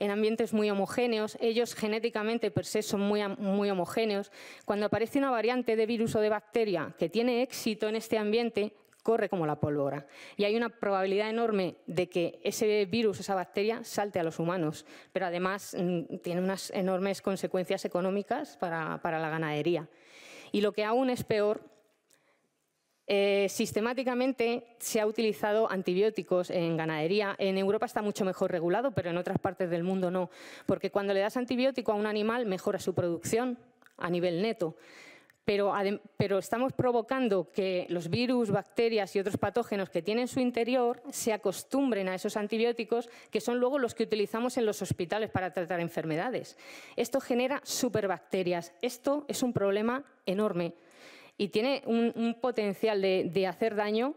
en ambientes muy homogéneos. Ellos genéticamente per se son muy, muy homogéneos. Cuando aparece una variante de virus o de bacteria que tiene éxito en este ambiente, corre como la pólvora. Y hay una probabilidad enorme de que ese virus, esa bacteria, salte a los humanos. Pero además mm, tiene unas enormes consecuencias económicas para, la ganadería. Y lo que aún es peor, eh, sistemáticamente se ha utilizado antibióticos en ganadería. En Europa está mucho mejor regulado, pero en otras partes del mundo no. Porque cuando le das antibiótico a un animal, mejora su producción a nivel neto pero, estamos provocando que los virus, bacterias y otros patógenos que tienen su interior se acostumbren a esos antibióticos que son luego los que utilizamos en los hospitales para tratar enfermedades. Esto genera superbacterias. Esto es un problema enorme y tiene un, potencial de hacer daño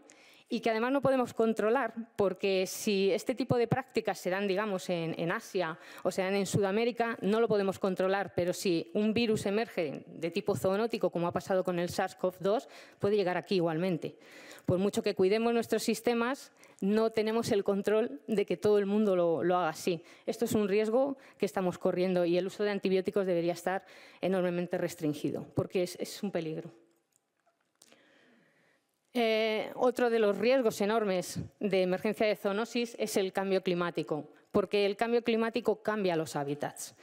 y que además no podemos controlar porque si este tipo de prácticas se dan, digamos, en, Asia o se dan en Sudamérica, no lo podemos controlar, pero si un virus emerge de tipo zoonótico, como ha pasado con el SARS-CoV-2, puede llegar aquí igualmente. Por mucho que cuidemos nuestros sistemas, no tenemos el control de que todo el mundo lo, haga así. Esto es un riesgo que estamos corriendo y el uso de antibióticos debería estar enormemente restringido, porque es un peligro. Eh, otro de los riesgos enormes de emergencia de zoonosis es el cambio climático, porque el cambio climático cambia los hábitats.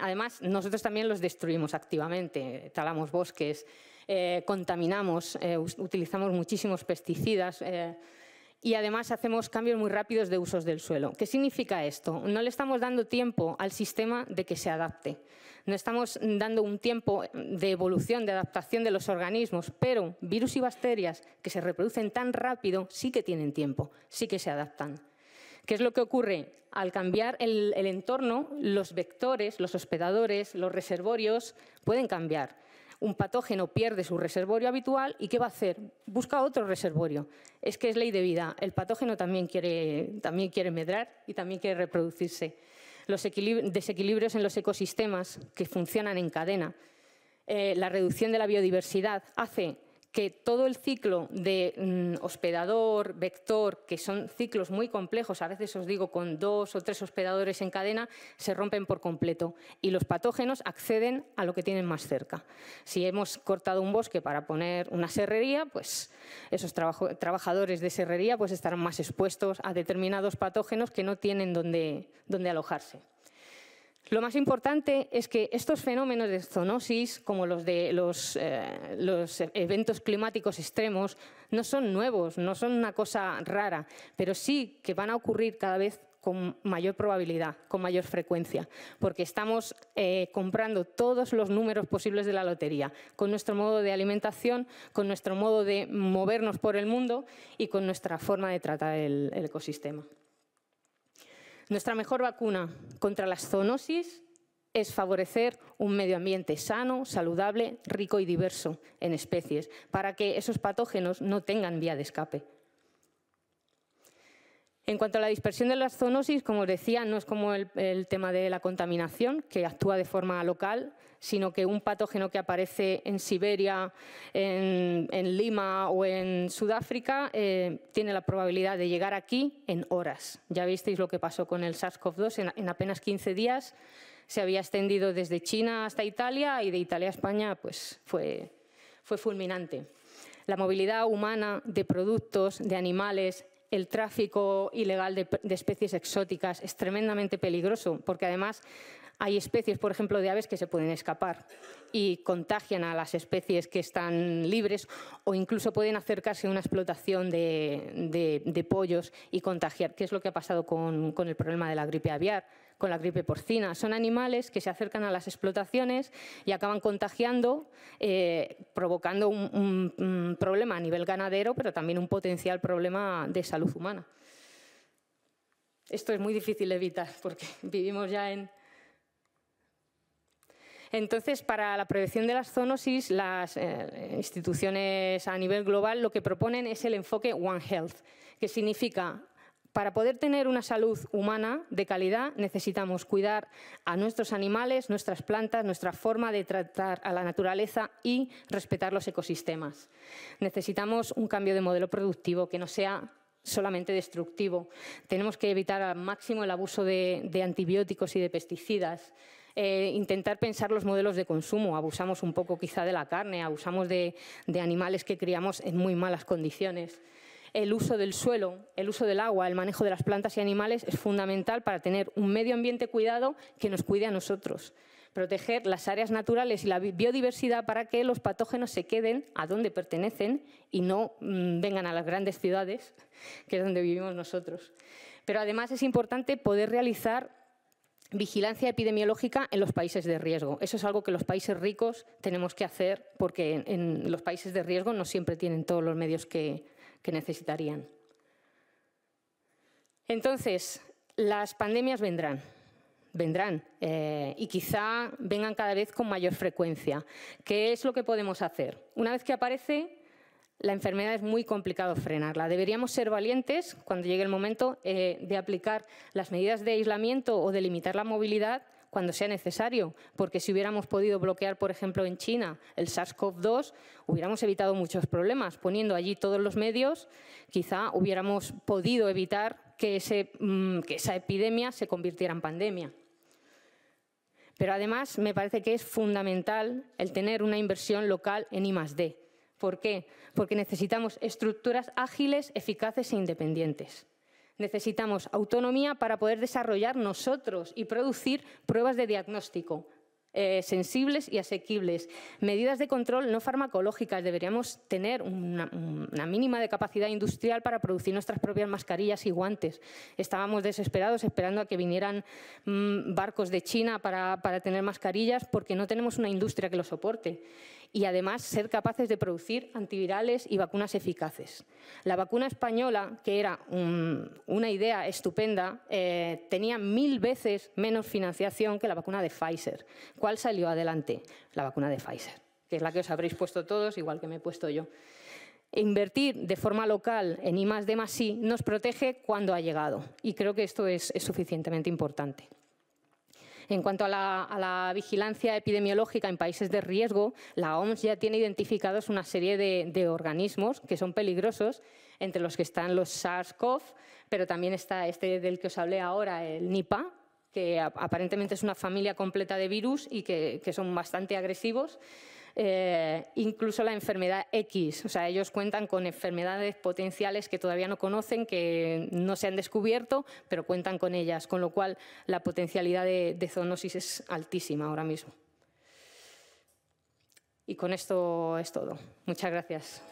además, nosotros también los destruimos activamente, talamos bosques, eh, contaminamos, eh, utilizamos muchísimos pesticidas y además hacemos cambios muy rápidos de usos del suelo. ¿Qué significa esto? No le estamos dando tiempo al sistema de que se adapte. No estamos dando un tiempo de evolución, de adaptación de los organismos, pero virus y bacterias que se reproducen tan rápido sí que tienen tiempo, sí que se adaptan. ¿Qué es lo que ocurre? Al cambiar el, el entorno, los vectores, los hospedadores, los reservorios pueden cambiar un patógeno pierde su reservorio habitual y ¿qué va a hacer? Busca otro reservorio. Es que es ley de vida. El patógeno también quiere, también quiere medrar y también quiere reproducirse. Los desequilibrios en los ecosistemas que funcionan en cadena, eh, la reducción de la biodiversidad hace que todo el ciclo de mm, hospedador, vector, que son ciclos muy complejos, a veces os digo con dos o tres hospedadores en cadena, se rompen por completo y los patógenos acceden a lo que tienen más cerca. Si hemos cortado un bosque para poner una serrería, pues esos trabajadores de serrería pues estarán más expuestos a determinados patógenos que no tienen donde alojarse. Lo más importante es que estos fenómenos de zoonosis, como los de eh, los, eventos climáticos extremos, no son nuevos, no son una cosa rara, pero sí que van a ocurrir cada vez con mayor probabilidad, con mayor frecuencia, porque estamos eh, comprando todos los números posibles de la lotería, con nuestro modo de alimentación, con nuestro modo de movernos por el mundo y con nuestra forma de tratar el ecosistema. Nuestra mejor vacuna contra la zoonosis es favorecer un medio ambiente sano, saludable, rico y diverso en especies, para que esos patógenos no tengan vía de escape. En cuanto a la dispersión de las zoonosis, como os decía, no es como el, tema de la contaminación, que actúa de forma local, sino que un patógeno que aparece en Siberia, en, Lima o en Sudáfrica eh, tiene la probabilidad de llegar aquí en horas. Ya visteis lo que pasó con el SARS-CoV-2 en, apenas 15 días. Se había extendido desde China hasta Italia y de Italia a España pues, fue fulminante. La movilidad humana de productos, de animales, el tráfico ilegal de, especies exóticas es tremendamente peligroso, porque además hay especies, por ejemplo, de aves que se pueden escapar y contagian a las especies que están libres o incluso pueden acercarse a una explotación de, pollos y contagiar, que es lo que ha pasado con el problema de la gripe aviar con la gripe porcina. Son animales que se acercan a las explotaciones y acaban contagiando, eh, provocando un, problema a nivel ganadero, pero también un potencial problema de salud humana. Esto es muy difícil de evitar porque [LAUGHS] vivimos ya en, entonces, para la prevención de las zoonosis, las eh, instituciones a nivel global lo que proponen es el enfoque One Health, que significa para poder tener una salud humana de calidad necesitamos cuidar a nuestros animales, nuestras plantas, nuestra forma de tratar a la naturaleza y respetar los ecosistemas. Necesitamos un cambio de modelo productivo que no sea solamente destructivo. Tenemos que evitar al máximo el abuso de, antibióticos y de pesticidas. Eh, intentar pensar los modelos de consumo. Abusamos un poco quizá de la carne, abusamos de animales que criamos en muy malas condiciones el uso del suelo, el uso del agua, el manejo de las plantas y animales es fundamental para tener un medio ambiente cuidado que nos cuide a nosotros. Proteger las áreas naturales y la biodiversidad para que los patógenos se queden a donde pertenecen y no mm, vengan a las grandes ciudades, que es donde vivimos nosotros. Pero además es importante poder realizar vigilancia epidemiológica en los países de riesgo. Eso es algo que los países ricos tenemos que hacer porque en los países de riesgo no siempre tienen todos los medios que, que necesitarían. Entonces, las pandemias vendrán, vendrán eh, y quizá vengan cada vez con mayor frecuencia. ¿Qué es lo que podemos hacer? Una vez que aparece, la enfermedad es muy complicado frenarla. Deberíamos ser valientes cuando llegue el momento eh, de aplicar las medidas de aislamiento o de limitar la movilidad cuando sea necesario, porque si hubiéramos podido bloquear, por ejemplo, en China el SARS-CoV-2, hubiéramos evitado muchos problemas. Poniendo allí todos los medios, quizá hubiéramos podido evitar mm, que, esa epidemia se convirtiera en pandemia. Pero además me parece que es fundamental el tener una inversión local en I+. ¿Por qué? Porque necesitamos estructuras ágiles, eficaces e independientes. Necesitamos autonomía para poder desarrollar nosotros y producir pruebas de diagnóstico, eh, sensibles y asequibles. Medidas de control no farmacológicas. Deberíamos tener una, mínima de capacidad industrial para producir nuestras propias mascarillas y guantes. Estábamos desesperados esperando a que vinieran mm, barcos de China para, para tener mascarillas porque no tenemos una industria que lo soporte y además ser capaces de producir antivirales y vacunas eficaces. La vacuna española, que era una idea estupenda, eh, tenía mil veces menos financiación que la vacuna de Pfizer. ¿Cuál salió adelante? La vacuna de Pfizer, que es la que os habréis puesto todos, igual que me he puesto yo. Invertir de forma local en I, D, I nos protege cuando ha llegado. Y creo que esto es suficientemente importante. En cuanto a la, vigilancia epidemiológica en países de riesgo, la OMS ya tiene identificados una serie de, organismos que son peligrosos, entre los que están los SARS-CoV, pero también está este del que os hablé ahora, el NIPA, que aparentemente es una familia completa de virus y que son bastante agresivos. Eh, incluso la enfermedad X. O sea, ellos cuentan con enfermedades potenciales que todavía no conocen, que no se han descubierto, pero cuentan con ellas, con lo cual la potencialidad de zoonosis es altísima ahora mismo. Y con esto es todo. Muchas gracias.